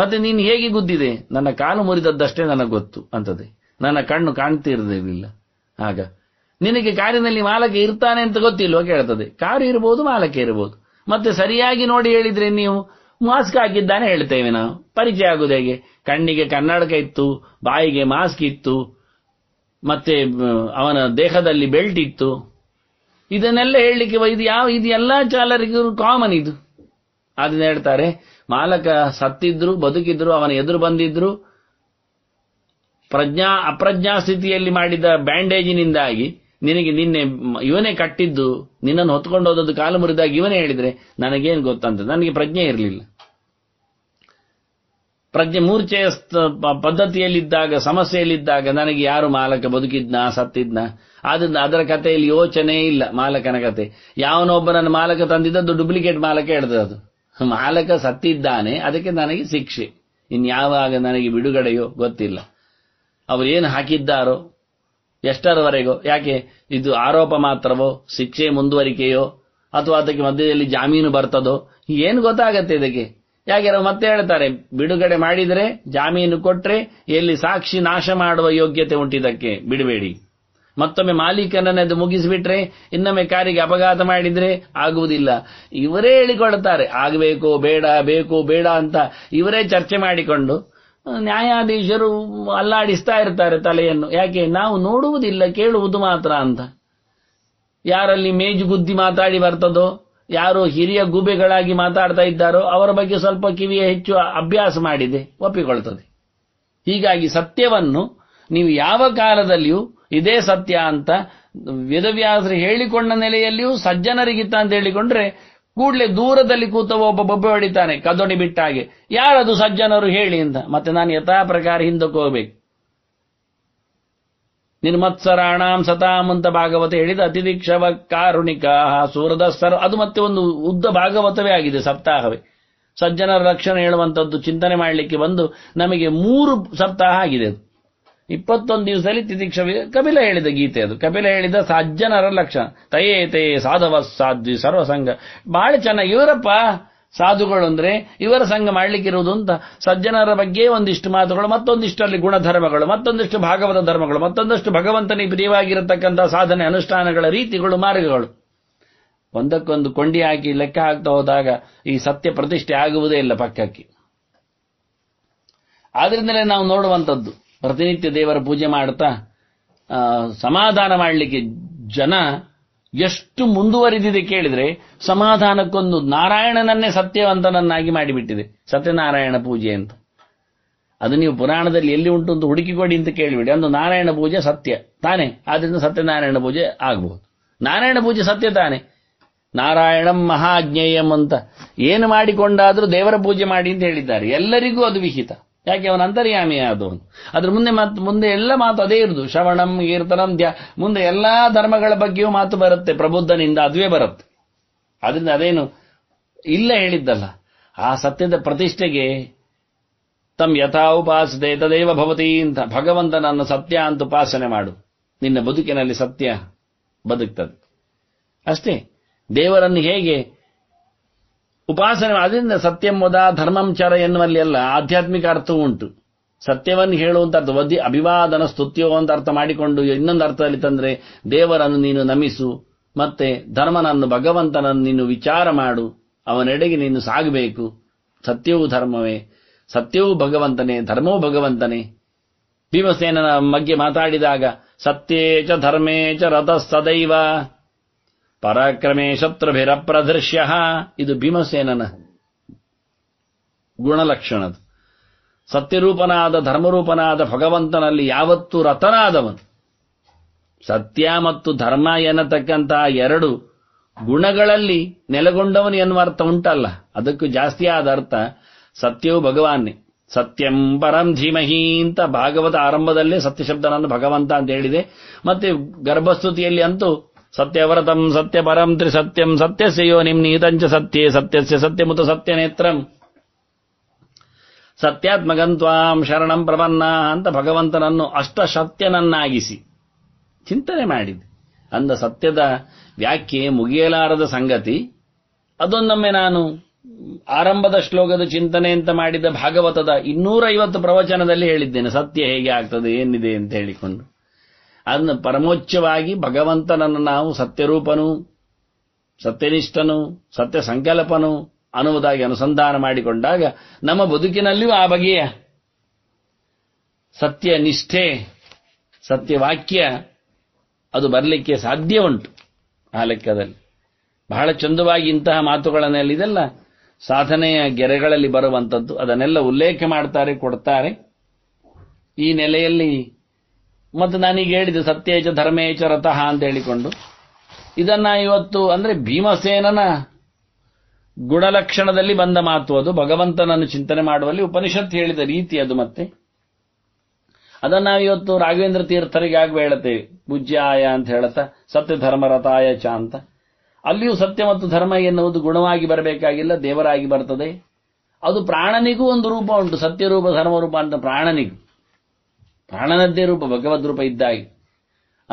ಮತ್ತೆ ನೀನು ಹೇಗೆ ಗುದ್ದಿದೆ ನನ್ನ ಕಾಲು ಮುರಿದದ್ದಷ್ಟೇ ನನಗೆ ಗೊತ್ತು ಅಂತದೆ ನನ್ನ ಕಣ್ಣು ಕಾಣ್ತಿರಲಿಲ್ಲ ಆಗ ನಿನಗೆ ಕಾರಿನಲ್ಲಿ ಮಾಲಕ ಇರ್ತಾನೆ ಅಂತ ಗೊತ್ತಿಲ್ವ ಕೇಳ್ತದೆ ಕಾರು ಇರಬಹುದು ಮಾಲಕ ಇರಬಹುದು ಮತ್ತೆ ಸರಿಯಾಗಿ ನೋಡಿ ಹೇಳಿದ್ರೆ ನೀವು ಮಾಸ್ಕ್ ಹಾಕಿದ್ದಾನೆ ಹೇಳ್ತೇವೆ ನಾವು ಪರಿಚಯ ಆಗುದು ಹೇಗೆ ಕಣ್ಣಿಗೆ ಕನ್ನಡಕ ಇತ್ತು ಬಾಯಿಗೆ ಮಾಸ್ಕ್ ಇತ್ತು ಮತ್ತೆ ಅವನ ದೇಹದಲ್ಲಿ ಬೆಲ್ಟ್ ಇತ್ತು ಇದನ್ನೆಲ್ಲ ಹೇಳಲಿಕ್ಕೆ ಇದು ಯಾವ ಇದು ಎಲ್ಲಾ ಚಾಲರಿಗೂ ಕಾಮನ್ ಇದು ಅದನ್ನ ಹೇಳ್ತಾರೆ ಮಾಲಕ ಸತ್ತಿದ್ರು ಬದುಕಿದ್ರು ಅವನ ಎದುರು ಬಂದಿದ್ರು ಪ್ರಜ್ಞಾ ಅಪ್ರಜ್ಞಾ ಸ್ಥಿತಿಯಲ್ಲಿ ಮಾಡಿದ ಬ್ಯಾಂಡೇಜಿನಿಂದಾಗಿ ನಿನಗೆ ನಿನ್ನೆ ಇವನೇ ಕಟ್ಟಿದ್ದು ನಿನ್ನನ್ನು ಹೊತ್ಕೊಂಡು ಹೋದದ್ದು ಕಾಲು ಮುರಿದಾಗ ಇವನೇ ಹೇಳಿದ್ರೆ ನನಗೇನು ಗೊತ್ತಂತ ನನಗೆ ಪ್ರಜ್ಞೆ ಇರಲಿಲ್ಲ ಪ್ರಜ್ಞೆ ಮೂರ್ಛೆಯ ಪದ್ಧತಿಯಲ್ಲಿದ್ದಾಗ ಸಮಸ್ಯೆಯಲ್ಲಿದ್ದಾಗ ನನಗೆ ಯಾರು ಮಾಲಕ ಬದುಕಿದ್ನ ಸತ್ತಿದ್ನ ಆದ್ರಿಂದ ಅದರ ಕಥೆಯಲ್ಲಿ ಯೋಚನೆ ಇಲ್ಲ ಮಾಲಕನ ಕತೆ ನನ್ನ ಮಾಲಕ ತಂದಿದ್ದದ್ದು ಡುಪ್ಲಿಕೇಟ್ ಮಾಲಕ ಹೇಳ್ತದೆ ಅದು ಮಾಲಕ ಸತ್ತಿದ್ದಾನೆ ಅದಕ್ಕೆ ನನಗೆ ಶಿಕ್ಷೆ ಇನ್ಯಾವಾಗ ನನಗೆ ಬಿಡುಗಡೆಯೋ ಗೊತ್ತಿಲ್ಲ ಅವರು ಏನು ಹಾಕಿದ್ದಾರೋ ಎಷ್ಟರವರೆಗೋ ಯಾಕೆ ಇದು ಆರೋಪ ಮಾತ್ರವೋ ಶಿಕ್ಷೆ ಮುಂದುವರಿಕೆಯೋ ಅಥವಾ ಅದಕ್ಕೆ ಮಧ್ಯದಲ್ಲಿ ಜಾಮೀನು ಬರ್ತದೋ ಏನು ಗೊತ್ತಾಗತ್ತೆ ಇದಕ್ಕೆ ಯಾಕೆ ಮತ್ತೆ ಹೇಳ್ತಾರೆ ಬಿಡುಗಡೆ ಮಾಡಿದರೆ ಜಾಮೀನು ಕೊಟ್ಟರೆ ಎಲ್ಲಿ ಸಾಕ್ಷಿ ನಾಶ ಮಾಡುವ ಯೋಗ್ಯತೆ ಉಂಟಿದ್ದಕ್ಕೆ ಬಿಡಬೇಡಿ ಮತ್ತೊಮ್ಮೆ ಮಾಲೀಕನನ್ನು ಮುಗಿಸಿಬಿಟ್ರೆ ಇನ್ನೊಮ್ಮೆ ಕಾರಿಗೆ ಅಪಘಾತ ಮಾಡಿದ್ರೆ ಆಗುವುದಿಲ್ಲ ಇವರೇ ಹೇಳಿಕೊಳ್ತಾರೆ ಆಗಬೇಕು ಬೇಡ ಬೇಕು ಬೇಡ ಅಂತ ಇವರೇ ಚರ್ಚೆ ಮಾಡಿಕೊಂಡು ನ್ಯಾಯಾಧೀಶರು ಅಲ್ಲಾಡಿಸ್ತಾ ಇರ್ತಾರೆ ತಲೆಯನ್ನು ಯಾಕೆ ನಾವು ನೋಡುವುದಿಲ್ಲ ಕೇಳುವುದು ಮಾತ್ರ ಅಂತ ಯಾರಲ್ಲಿ ಮೇಜು ಬುದ್ಧಿ ಮಾತಾಡಿ ಬರ್ತದೋ ಯಾರು ಹಿರಿಯ ಗೂಬೆಗಳಾಗಿ ಮಾತಾಡ್ತಾ ಇದ್ದಾರೋ ಅವರ ಬಗ್ಗೆ ಸ್ವಲ್ಪ ಕಿವಿಯ ಹೆಚ್ಚು ಅಭ್ಯಾಸ ಮಾಡಿದೆ ಒಪ್ಪಿಕೊಳ್ತದೆ ಹೀಗಾಗಿ ಸತ್ಯವನ್ನು ನೀವು ಯಾವ ಕಾಲದಲ್ಲಿಯೂ ಇದೇ ಸತ್ಯ ಅಂತ ವೇದವ್ಯಾಸರು ಹೇಳಿಕೊಂಡ ನೆಲೆಯಲ್ಲಿಯೂ ಸಜ್ಜನರಿಗಿತ್ತ ಅಂತ ಹೇಳಿಕೊಂಡ್ರೆ ಕೂಡಲೇ ದೂರದಲ್ಲಿ ಕೂತ ಒಬ್ಬ ಬೊಬ್ಬೆ ಹೊಡಿತಾನೆ ಕದೊಡಿ ಬಿಟ್ಟಾಗೆ ಯಾರದು ಸಜ್ಜನರು ಹೇಳಿ ಅಂತ ಮತ್ತೆ ನಾನು ಯಥಾ ಪ್ರಕಾರ ಹಿಂದಕ್ಕೆ ಹೋಗ್ಬೇಕು ನಿರ್ಮತ್ಸರಾಣಾಂ ಸತಾಂ ಅಂತ ಭಾಗವತ ಹೇಳಿದ ಅತಿದೀಕ್ಷವ ಕಾರುಣಿಕ ಸರ್ ಅದು ಮತ್ತೆ ಒಂದು ಉದ್ದ ಭಾಗವತವೇ ಆಗಿದೆ ಸಪ್ತಾಹವೇ ಸಜ್ಜನರ ರಕ್ಷಣೆ ಹೇಳುವಂತದ್ದು ಚಿಂತನೆ ಮಾಡಲಿಕ್ಕೆ ಬಂದು ನಮಗೆ ಮೂರು ಸಪ್ತಾಹ ಆಗಿದೆ ಇಪ್ಪತ್ತೊಂದು ದಿವಸದಲ್ಲಿ ತಿತಿಕ್ಷ ಕಪಿಲ ಹೇಳಿದ ಗೀತೆ ಅದು ಕಪಿಲ ಹೇಳಿದ ಸಜ್ಜನರ ಲಕ್ಷಣ ತಯೇ ಸಾಧವ ಸಾಧ್ವಿ ಸರ್ವಸಂಗ ಬಹಳ ಚೆನ್ನಾಗಿ ಇವರಪ್ಪ ಸಾಧುಗಳು ಅಂದ್ರೆ ಇವರ ಸಂಘ ಮಾಡ್ಲಿಕ್ಕಿರುವುದು ಅಂತ ಸಜ್ಜನರ ಬಗ್ಗೆ ಒಂದಿಷ್ಟು ಮಾತುಗಳು ಮತ್ತೊಂದಿಷ್ಟು ಅಲ್ಲಿ ಗುಣಧರ್ಮಗಳು ಮತ್ತೊಂದಿಷ್ಟು ಭಾಗವತ ಧರ್ಮಗಳು ಮತ್ತೊಂದಷ್ಟು ಭಗವಂತನಿಗೆ ಪ್ರಿಯವಾಗಿರತಕ್ಕಂಥ ಸಾಧನೆ ಅನುಷ್ಠಾನಗಳ ರೀತಿಗಳು ಮಾರ್ಗಗಳು ಒಂದಕ್ಕೊಂದು ಕೊಂಡಿ ಹಾಕಿ ಲೆಕ್ಕ ಹಾಕ್ತಾ ಹೋದಾಗ ಈ ಸತ್ಯ ಪ್ರತಿಷ್ಠೆ ಆಗುವುದೇ ಇಲ್ಲ ಪಕ್ಕಕ್ಕೆ ಆದ್ರಿಂದಲೇ ನಾವು ನೋಡುವಂಥದ್ದು ಪ್ರತಿನಿತ್ಯ ದೇವರ ಪೂಜೆ ಮಾಡ್ತಾ ಸಮಾಧಾನ ಮಾಡಲಿಕ್ಕೆ ಜನ ಎಷ್ಟು ಮುಂದುವರಿದಿದೆ ಕೇಳಿದ್ರೆ ಸಮಾಧಾನಕ್ಕೊಂದು ನಾರಾಯಣನನ್ನೇ ಸತ್ಯವಂತನನ್ನಾಗಿ ಮಾಡಿಬಿಟ್ಟಿದೆ ಸತ್ಯನಾರಾಯಣ ಪೂಜೆ ಅಂತ ಅದು ನೀವು ಪುರಾಣದಲ್ಲಿ ಎಲ್ಲಿ ಉಂಟು ಅಂತ ಹುಡುಕಿಕೊಡಿ ಅಂತ ಕೇಳಿಬಿಡಿ ಒಂದು ನಾರಾಯಣ ಪೂಜೆ ಸತ್ಯ ತಾನೇ ಆದ್ರಿಂದ ಸತ್ಯನಾರಾಯಣ ಪೂಜೆ ಆಗಬಹುದು ನಾರಾಯಣ ಪೂಜೆ ಸತ್ಯ ತಾನೆ ನಾರಾಯಣಂ ಮಹಾಜ್ಞೇಯಂ ಅಂತ ಏನು ಮಾಡಿಕೊಂಡಾದರೂ ದೇವರ ಪೂಜೆ ಮಾಡಿ ಅಂತ ಹೇಳಿದ್ದಾರೆ ಎಲ್ಲರಿಗೂ ಅದು ವಿಹಿತ ಯಾಕೆ ಅವನ ಅಂತರ್ಯಾಮಿ ಆದವನು ಅದ್ರ ಮುಂದೆ ಮತ್ತೆ ಮುಂದೆ ಎಲ್ಲ ಮಾತು ಅದೇ ಇರುದು ಶ್ರವಣಂ ಕೀರ್ತನಂ ಧ್ಯ ಮುಂದೆ ಎಲ್ಲಾ ಧರ್ಮಗಳ ಬಗ್ಗೆಯೂ ಮಾತು ಬರುತ್ತೆ ಪ್ರಬುದ್ಧನಿಂದ ಅದುವೇ ಬರುತ್ತೆ ಅದರಿಂದ ಅದೇನು ಇಲ್ಲ ಹೇಳಿದ್ದಲ್ಲ ಆ ಸತ್ಯದ ಪ್ರತಿಷ್ಠೆಗೆ ತಮ್ ಯಥಾ ಉಪಾಸದೆ ತದೇವ ಭವತಿ ಅಂತ ಭಗವಂತನನ್ನು ಸತ್ಯ ಅಂತ ಉಪಾಸನೆ ಮಾಡು ನಿನ್ನ ಬದುಕಿನಲ್ಲಿ ಸತ್ಯ ಬದುಕ್ತದೆ ಅಷ್ಟೇ ದೇವರನ್ನು ಹೇಗೆ ಉಪಾಸನೆ ಅದರಿಂದ ಸತ್ಯಂ ವದ ಧರ್ಮಂ ಎನ್ನುವಲ್ಲಿ ಎಲ್ಲ ಆಧ್ಯಾತ್ಮಿಕ ಅರ್ಥವೂ ಉಂಟು ಸತ್ಯವನ್ನು ಹೇಳುವಂತ ಅರ್ಥ ವದಿ ಅಭಿವಾದನ ಸ್ತುತ್ಯೋ ಅಂತ ಅರ್ಥ ಮಾಡಿಕೊಂಡು ಇನ್ನೊಂದು ಅರ್ಥದಲ್ಲಿ ತಂದ್ರೆ ದೇವರನ್ನು ನೀನು ನಮಿಸು ಮತ್ತೆ ಧರ್ಮನನ್ನು ಭಗವಂತನನ್ನು ನೀನು ವಿಚಾರ ಮಾಡು ಅವನೆಡೆಗೆ ನೀನು ಸಾಗಬೇಕು ಸತ್ಯವೂ ಧರ್ಮವೇ ಸತ್ಯವೂ ಭಗವಂತನೇ ಧರ್ಮವೂ ಭಗವಂತನೇ ಭೀಮಸೇನ ಬಗ್ಗೆ ಮಾತಾಡಿದಾಗ ಸತ್ಯೇ ಚ ಧರ್ಮೇ ಚ ರಥ ಸದೈವ ಪರಾಕ್ರಮೇ ಶತ್ರುಭಿರಪ್ರಧೃಶ್ಯ ಇದು ಭೀಮಸೇನನ ಗುಣಲಕ್ಷಣದು ಸತ್ಯರೂಪನಾದ ಧರ್ಮರೂಪನಾದ ಭಗವಂತನಲ್ಲಿ ಯಾವತ್ತೂ ರತನಾದವನು ಸತ್ಯ ಮತ್ತು ಧರ್ಮ ಎನ್ನತಕ್ಕಂತಹ ಎರಡು ಗುಣಗಳಲ್ಲಿ ನೆಲೆಗೊಂಡವನು ಎನ್ನುವ ಅರ್ಥ ಉಂಟಲ್ಲ ಅದಕ್ಕೂ ಜಾಸ್ತಿ ಆದ ಅರ್ಥ ಸತ್ಯವು ಭಗವಾನ್ನೇ ಸತ್ಯಂ ಪರಂ ಧೀಮಹಿ ಅಂತ ಭಾಗವತ ಆರಂಭದಲ್ಲೇ ಸತ್ಯಶಬ್ದನನ್ನು ಭಗವಂತ ಅಂತ ಹೇಳಿದೆ ಮತ್ತೆ ಗರ್ಭಸ್ತುತಿಯಲ್ಲಿ ಅಂತೂ ಸತ್ಯವರತಂ ಸತ್ಯಪರಂ ತ್ರಿಸತ್ಯಂ ಸತ್ಯಸ್ಯ ನಿಮ್ ನೀತಂಚ ಸತ್ಯೇ ಸತ್ಯಸ್ಯ ಸತ್ಯಮುತ ಸತ್ಯನೇತ್ರಂ ಸತ್ಯಾತ್ಮಗಂ ತ್ವಾಂ ಶರಣಂ ಪ್ರಪನ್ನ ಅಂತ ಭಗವಂತನನ್ನು ಅಷ್ಟ ಸತ್ಯನನ್ನಾಗಿಸಿ ಚಿಂತನೆ ಮಾಡಿದೆ ಅಂದ ಸತ್ಯದ ವ್ಯಾಖ್ಯೆ ಮುಗಿಯಲಾರದ ಸಂಗತಿ ಅದೊಂದೊಮ್ಮೆ ನಾನು ಆರಂಭದ ಶ್ಲೋಕದ ಚಿಂತನೆ ಅಂತ ಮಾಡಿದ ಭಾಗವತದ ಇನ್ನೂರೈವತ್ತು ಪ್ರವಚನದಲ್ಲಿ ಹೇಳಿದ್ದೇನೆ ಸತ್ಯ ಹೇಗೆ ಆಗ್ತದೆ ಏನಿದೆ ಅಂತ ಹೇಳಿಕೊಂಡು ಅದನ್ನು ಪರಮೋಚ್ಚವಾಗಿ ಭಗವಂತನನ್ನು ನಾವು ಸತ್ಯರೂಪನು ಸತ್ಯನಿಷ್ಠನು ಸತ್ಯ ಸಂಕಲ್ಪನು ಅನ್ನುವುದಾಗಿ ಅನುಸಂಧಾನ ಮಾಡಿಕೊಂಡಾಗ ನಮ್ಮ ಬದುಕಿನಲ್ಲಿಯೂ ಆ ಬಗೆಯ ಸತ್ಯ ನಿಷ್ಠೆ ಸತ್ಯವಾಕ್ಯ ಅದು ಬರಲಿಕ್ಕೆ ಸಾಧ್ಯ ಉಂಟು ಆ ಲೆಕ್ಕದಲ್ಲಿ ಬಹಳ ಚಂದವಾಗಿ ಇಂತಹ ಮಾತುಗಳನ್ನೆಲ್ಲಿದೆಲ್ಲ ಸಾಧನೆಯ ಗೆರೆಗಳಲ್ಲಿ ಬರುವಂಥದ್ದು ಅದನ್ನೆಲ್ಲ ಉಲ್ಲೇಖ ಮಾಡ್ತಾರೆ ಕೊಡ್ತಾರೆ ಈ ನೆಲೆಯಲ್ಲಿ ಮತ್ತು ನನಗೆ ಹೇಳಿದೆ ಸತ್ಯೇಚ ಧರ್ಮೇಚ ರಥ ಅಂತ ಹೇಳಿಕೊಂಡು ಇದನ್ನ ಇವತ್ತು ಅಂದ್ರೆ ಭೀಮಸೇನನ ಗುಣಲಕ್ಷಣದಲ್ಲಿ ಬಂದ ಮಾತು ಅದು ಭಗವಂತನನ್ನು ಚಿಂತನೆ ಮಾಡುವಲ್ಲಿ ಉಪನಿಷತ್ ಹೇಳಿದ ರೀತಿ ಅದು ಮತ್ತೆ ಅದನ್ನ ಇವತ್ತು ರಾಘವೇಂದ್ರ ತೀರ್ಥರಿಗೆ ಆಗುವ ಹೇಳುತ್ತೇವೆ ಪೂಜ್ಯಾಯ ಅಂತ ಹೇಳ್ತಾ ಸತ್ಯ ಧರ್ಮರತಾಯ ಚ ಅಂತ ಅಲ್ಲಿಯೂ ಸತ್ಯ ಮತ್ತು ಧರ್ಮ ಎನ್ನುವುದು ಗುಣವಾಗಿ ಬರಬೇಕಾಗಿಲ್ಲ ದೇವರಾಗಿ ಬರ್ತದೆ ಅದು ಪ್ರಾಣನಿಗೂ ಒಂದು ರೂಪ ಉಂಟು ಸತ್ಯರೂಪ ಧರ್ಮರೂಪ ಅಂತ ಪ್ರಾಣನಿಗೂ ಪ್ರಾಣನದ್ದೇ ರೂಪ ಭಗವದ್ ರೂಪ ಇದ್ದಾಗಿ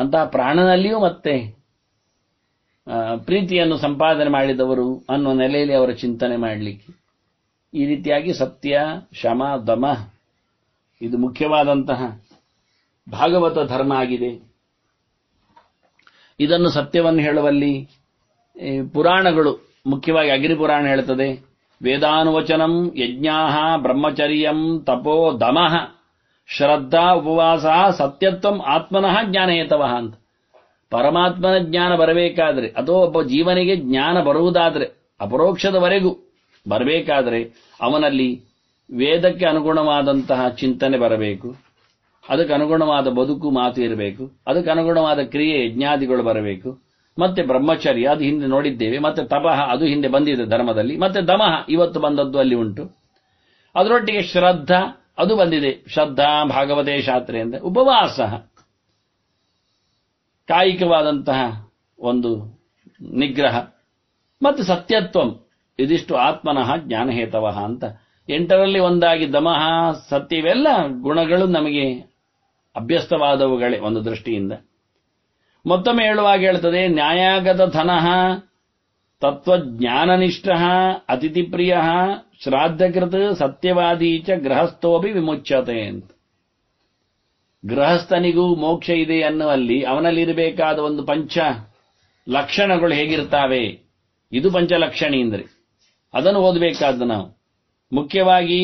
ಅಂತಹ ಪ್ರಾಣನಲ್ಲಿಯೂ ಮತ್ತೆ ಪ್ರೀತಿಯನ್ನು ಸಂಪಾದನೆ ಮಾಡಿದವರು ಅನ್ನುವ ನೆಲೆಯಲ್ಲಿ ಅವರ ಚಿಂತನೆ ಮಾಡಲಿಕ್ಕೆ ಈ ರೀತಿಯಾಗಿ ಸತ್ಯ ಶಮ ದಮ ಇದು ಮುಖ್ಯವಾದಂತಹ ಭಾಗವತ ಧರ್ಮ ಆಗಿದೆ ಇದನ್ನು ಸತ್ಯವನ್ನು ಹೇಳುವಲ್ಲಿ ಪುರಾಣಗಳು ಮುಖ್ಯವಾಗಿ ಅಗಿರಿ ಪುರಾಣ ಹೇಳ್ತದೆ ವೇದಾನುವಚನಂ ಯಜ್ಞಾಹ ಬ್ರಹ್ಮಚರ್ಯಂ ತಪೋ ದಮಃ ಶ್ರದ್ಧಾ ಉಪವಾಸ ಸತ್ಯತ್ವಂ ಆತ್ಮನಃ ಜ್ಞಾನಯೇತವ ಅಂತ ಪರಮಾತ್ಮನ ಜ್ಞಾನ ಬರಬೇಕಾದ್ರೆ ಅಥವಾ ಒಬ್ಬ ಜೀವನಿಗೆ ಜ್ಞಾನ ಬರುವುದಾದ್ರೆ ಅಪರೋಕ್ಷದವರೆಗೂ ಬರಬೇಕಾದ್ರೆ ಅವನಲ್ಲಿ ವೇದಕ್ಕೆ ಅನುಗುಣವಾದಂತಹ ಚಿಂತನೆ ಬರಬೇಕು ಅದಕ್ಕೆ ಅನುಗುಣವಾದ ಬದುಕು ಮಾತು ಇರಬೇಕು ಅದಕ್ಕೆ ಅನುಗುಣವಾದ ಕ್ರಿಯೆ ಯಜ್ಞಾದಿಗಳು ಬರಬೇಕು ಮತ್ತೆ ಬ್ರಹ್ಮಚರ್ಯ ಅದು ಹಿಂದೆ ನೋಡಿದ್ದೇವೆ ಮತ್ತೆ ತಪಃ ಅದು ಹಿಂದೆ ಬಂದಿದೆ ಧರ್ಮದಲ್ಲಿ ಮತ್ತೆ ದಮಃ ಇವತ್ತು ಬಂದದ್ದು ಅಲ್ಲಿ ಉಂಟು ಅದರೊಟ್ಟಿಗೆ ಶ್ರದ್ಧಾ ಅದು ಬಂದಿದೆ ಶ್ರದ್ಧಾ ಭಾಗವತೆ ಶಾತ್ರೆ ಅಂತ ಉಪವಾಸ ಕಾಯಿಕವಾದಂತಹ ಒಂದು ನಿಗ್ರಹ ಮತ್ತು ಸತ್ಯತ್ವಂ ಇದಿಷ್ಟು ಆತ್ಮನಃ ಜ್ಞಾನಹೇತವ ಅಂತ ಎಂಟರಲ್ಲಿ ಒಂದಾಗಿ ದಮಃ ಸತ್ಯವೆಲ್ಲ ಗುಣಗಳು ನಮಗೆ ಅಭ್ಯಸ್ತವಾದವುಗಳೇ ಒಂದು ದೃಷ್ಟಿಯಿಂದ ಮತ್ತೊಮ್ಮೆ ಹೇಳುವಾಗ ಹೇಳ್ತದೆ ನ್ಯಾಯಾಗತ ಧನಃ ತತ್ವಜ್ಞಾನನಿಷ್ಠ ಅತಿಥಿಪ್ರಿಯ ಶ್ರಾದ್ದಕೃತ ಸತ್ಯವಾದಿ ಚ ಗೃಹಸ್ಥೋಪಿ ವಿಮುಚ್ಚತೆ ಅಂತ ಗೃಹಸ್ಥನಿಗೂ ಮೋಕ್ಷ ಇದೆ ಅನ್ನುವಲ್ಲಿ ಅವನಲ್ಲಿರಬೇಕಾದ ಒಂದು ಪಂಚ ಲಕ್ಷಣಗಳು ಹೇಗಿರ್ತಾವೆ ಇದು ಪಂಚಲಕ್ಷಣಿ ಅಂದರೆ ಅದನ್ನು ಓದಬೇಕಾದ ನಾವು ಮುಖ್ಯವಾಗಿ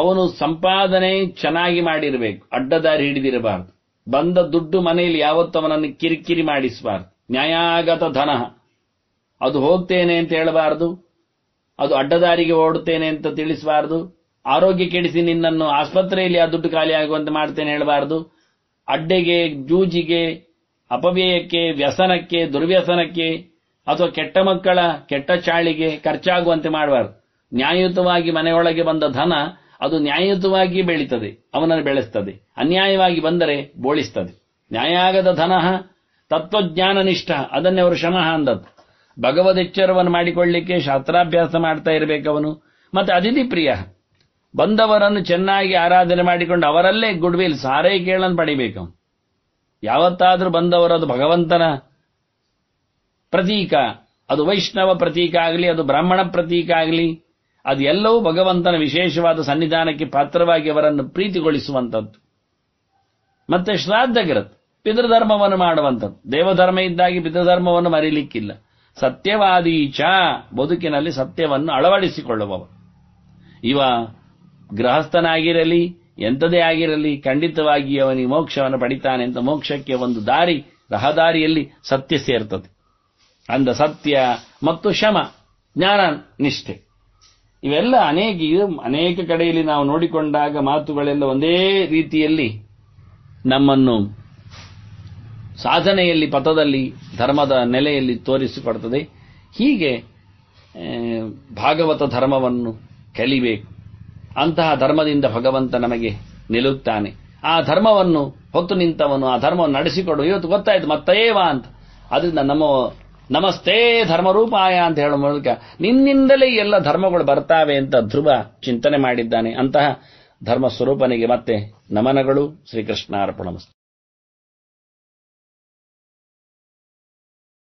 ಅವನು ಸಂಪಾದನೆ ಚೆನ್ನಾಗಿ ಮಾಡಿರಬೇಕು ಅಡ್ಡದಾರಿ ಹಿಡಿದಿರಬಾರದು ಬಂದ ದುಡ್ಡು ಮನೆಯಲ್ಲಿ ಅವನನ್ನು ಕಿರಿಕಿರಿ ಮಾಡಿಸಬಾರ್ದು ನ್ಯಾಯಾಗತ ಧನಃ ಅದು ಹೋಗ್ತೇನೆ ಅಂತ ಹೇಳಬಾರದು ಅದು ಅಡ್ಡದಾರಿಗೆ ಓಡುತ್ತೇನೆ ಅಂತ ತಿಳಿಸಬಾರದು ಆರೋಗ್ಯ ಕೆಡಿಸಿ ನಿನ್ನನ್ನು ಆಸ್ಪತ್ರೆಯಲ್ಲಿ ಆ ದುಡ್ಡು ಖಾಲಿ ಆಗುವಂತೆ ಮಾಡ್ತೇನೆ ಹೇಳಬಾರದು ಅಡ್ಡೆಗೆ ಜೂಜಿಗೆ ಅಪವ್ಯಯಕ್ಕೆ ವ್ಯಸನಕ್ಕೆ ದುರ್ವ್ಯಸನಕ್ಕೆ ಅಥವಾ ಕೆಟ್ಟ ಮಕ್ಕಳ ಕೆಟ್ಟ ಚಾಳಿಗೆ ಖರ್ಚಾಗುವಂತೆ ಮಾಡಬಾರದು ನ್ಯಾಯಯುತವಾಗಿ ಮನೆಯೊಳಗೆ ಬಂದ ಧನ ಅದು ನ್ಯಾಯಯುತವಾಗಿ ಬೆಳೀತದೆ ಅವನನ್ನು ಬೆಳೆಸ್ತದೆ ಅನ್ಯಾಯವಾಗಿ ಬಂದರೆ ಬೋಳಿಸ್ತದೆ ನ್ಯಾಯ ಆಗದ ಧನ ತತ್ವಜ್ಞಾನನಿಷ್ಠ ಅದನ್ನೇ ಅವರು ಶಮಃ ಅಂದದ್ದು ಭಗವದ್ ಎಚ್ಚರವನ್ನು ಮಾಡಿಕೊಳ್ಳಿಕ್ಕೆ ಶಾಸ್ತ್ರಾಭ್ಯಾಸ ಮಾಡ್ತಾ ಇರಬೇಕವನು ಮತ್ತೆ ಅದಿತಿ ಪ್ರಿಯ ಬಂದವರನ್ನು ಚೆನ್ನಾಗಿ ಆರಾಧನೆ ಮಾಡಿಕೊಂಡು ಅವರಲ್ಲೇ ಗುಡ್ವಿಲ್ ಕೇಳನ್ನು ಪಡಿಬೇಕು ಯಾವತ್ತಾದರೂ ಬಂದವರು ಅದು ಭಗವಂತನ ಪ್ರತೀಕ ಅದು ವೈಷ್ಣವ ಪ್ರತೀಕ ಆಗಲಿ ಅದು ಬ್ರಾಹ್ಮಣ ಪ್ರತೀಕ ಆಗಲಿ ಅದು ಎಲ್ಲವೂ ಭಗವಂತನ ವಿಶೇಷವಾದ ಸನ್ನಿಧಾನಕ್ಕೆ ಪಾತ್ರವಾಗಿ ಅವರನ್ನು ಪ್ರೀತಿಗೊಳಿಸುವಂಥದ್ದು ಮತ್ತೆ ಶ್ರಾದ್ದ ಪಿತೃಧರ್ಮವನ್ನು ಮಾಡುವಂಥದ್ದು ದೇವಧರ್ಮ ಇದ್ದಾಗಿ ಪಿತೃಧರ್ಮವನ್ನು ಮರೀಲಿಕ್ಕಿಲ್ಲ ಸತ್ಯವಾದೀಚ ಬದುಕಿನಲ್ಲಿ ಸತ್ಯವನ್ನು ಅಳವಡಿಸಿಕೊಳ್ಳುವವ ಇವ ಗೃಹಸ್ಥನಾಗಿರಲಿ ಎಂಥದೇ ಆಗಿರಲಿ ಖಂಡಿತವಾಗಿ ಅವನಿಗೆ ಮೋಕ್ಷವನ್ನು ಪಡಿತಾನೆ ಅಂತ ಮೋಕ್ಷಕ್ಕೆ ಒಂದು ದಾರಿ ರಹದಾರಿಯಲ್ಲಿ ಸತ್ಯ ಸೇರ್ತದೆ ಅಂದ ಸತ್ಯ ಮತ್ತು ಶಮ ಜ್ಞಾನ ನಿಷ್ಠೆ ಇವೆಲ್ಲ ಅನೇಕ ಅನೇಕ ಕಡೆಯಲ್ಲಿ ನಾವು ನೋಡಿಕೊಂಡಾಗ ಮಾತುಗಳೆಲ್ಲ ಒಂದೇ ರೀತಿಯಲ್ಲಿ ನಮ್ಮನ್ನು ಸಾಧನೆಯಲ್ಲಿ ಪಥದಲ್ಲಿ ಧರ್ಮದ ನೆಲೆಯಲ್ಲಿ ತೋರಿಸಿಕೊಡ್ತದೆ ಹೀಗೆ ಭಾಗವತ ಧರ್ಮವನ್ನು ಕಲಿಬೇಕು ಅಂತಹ ಧರ್ಮದಿಂದ ಭಗವಂತ ನಮಗೆ ನಿಲ್ಲುತ್ತಾನೆ ಆ ಧರ್ಮವನ್ನು ಹೊತ್ತು ನಿಂತವನು ಆ ಧರ್ಮವನ್ನು ನಡೆಸಿಕೊಡು ಇವತ್ತು ಗೊತ್ತಾಯ್ತು ಮತ್ತೇವ ಅಂತ ಅದರಿಂದ ನಮ್ಮ ನಮಸ್ತೆ ಧರ್ಮರೂಪಾಯ ಅಂತ ಹೇಳುವ ಮೂಲಕ ನಿನ್ನಿಂದಲೇ ಎಲ್ಲ ಧರ್ಮಗಳು ಬರ್ತಾವೆ ಅಂತ ಧ್ರುವ ಚಿಂತನೆ ಮಾಡಿದ್ದಾನೆ ಅಂತಹ ಧರ್ಮ ಸ್ವರೂಪನಿಗೆ ಮತ್ತೆ ನಮನಗಳು ಶ್ರೀಕೃಷ್ಣಾರ್ಪಣ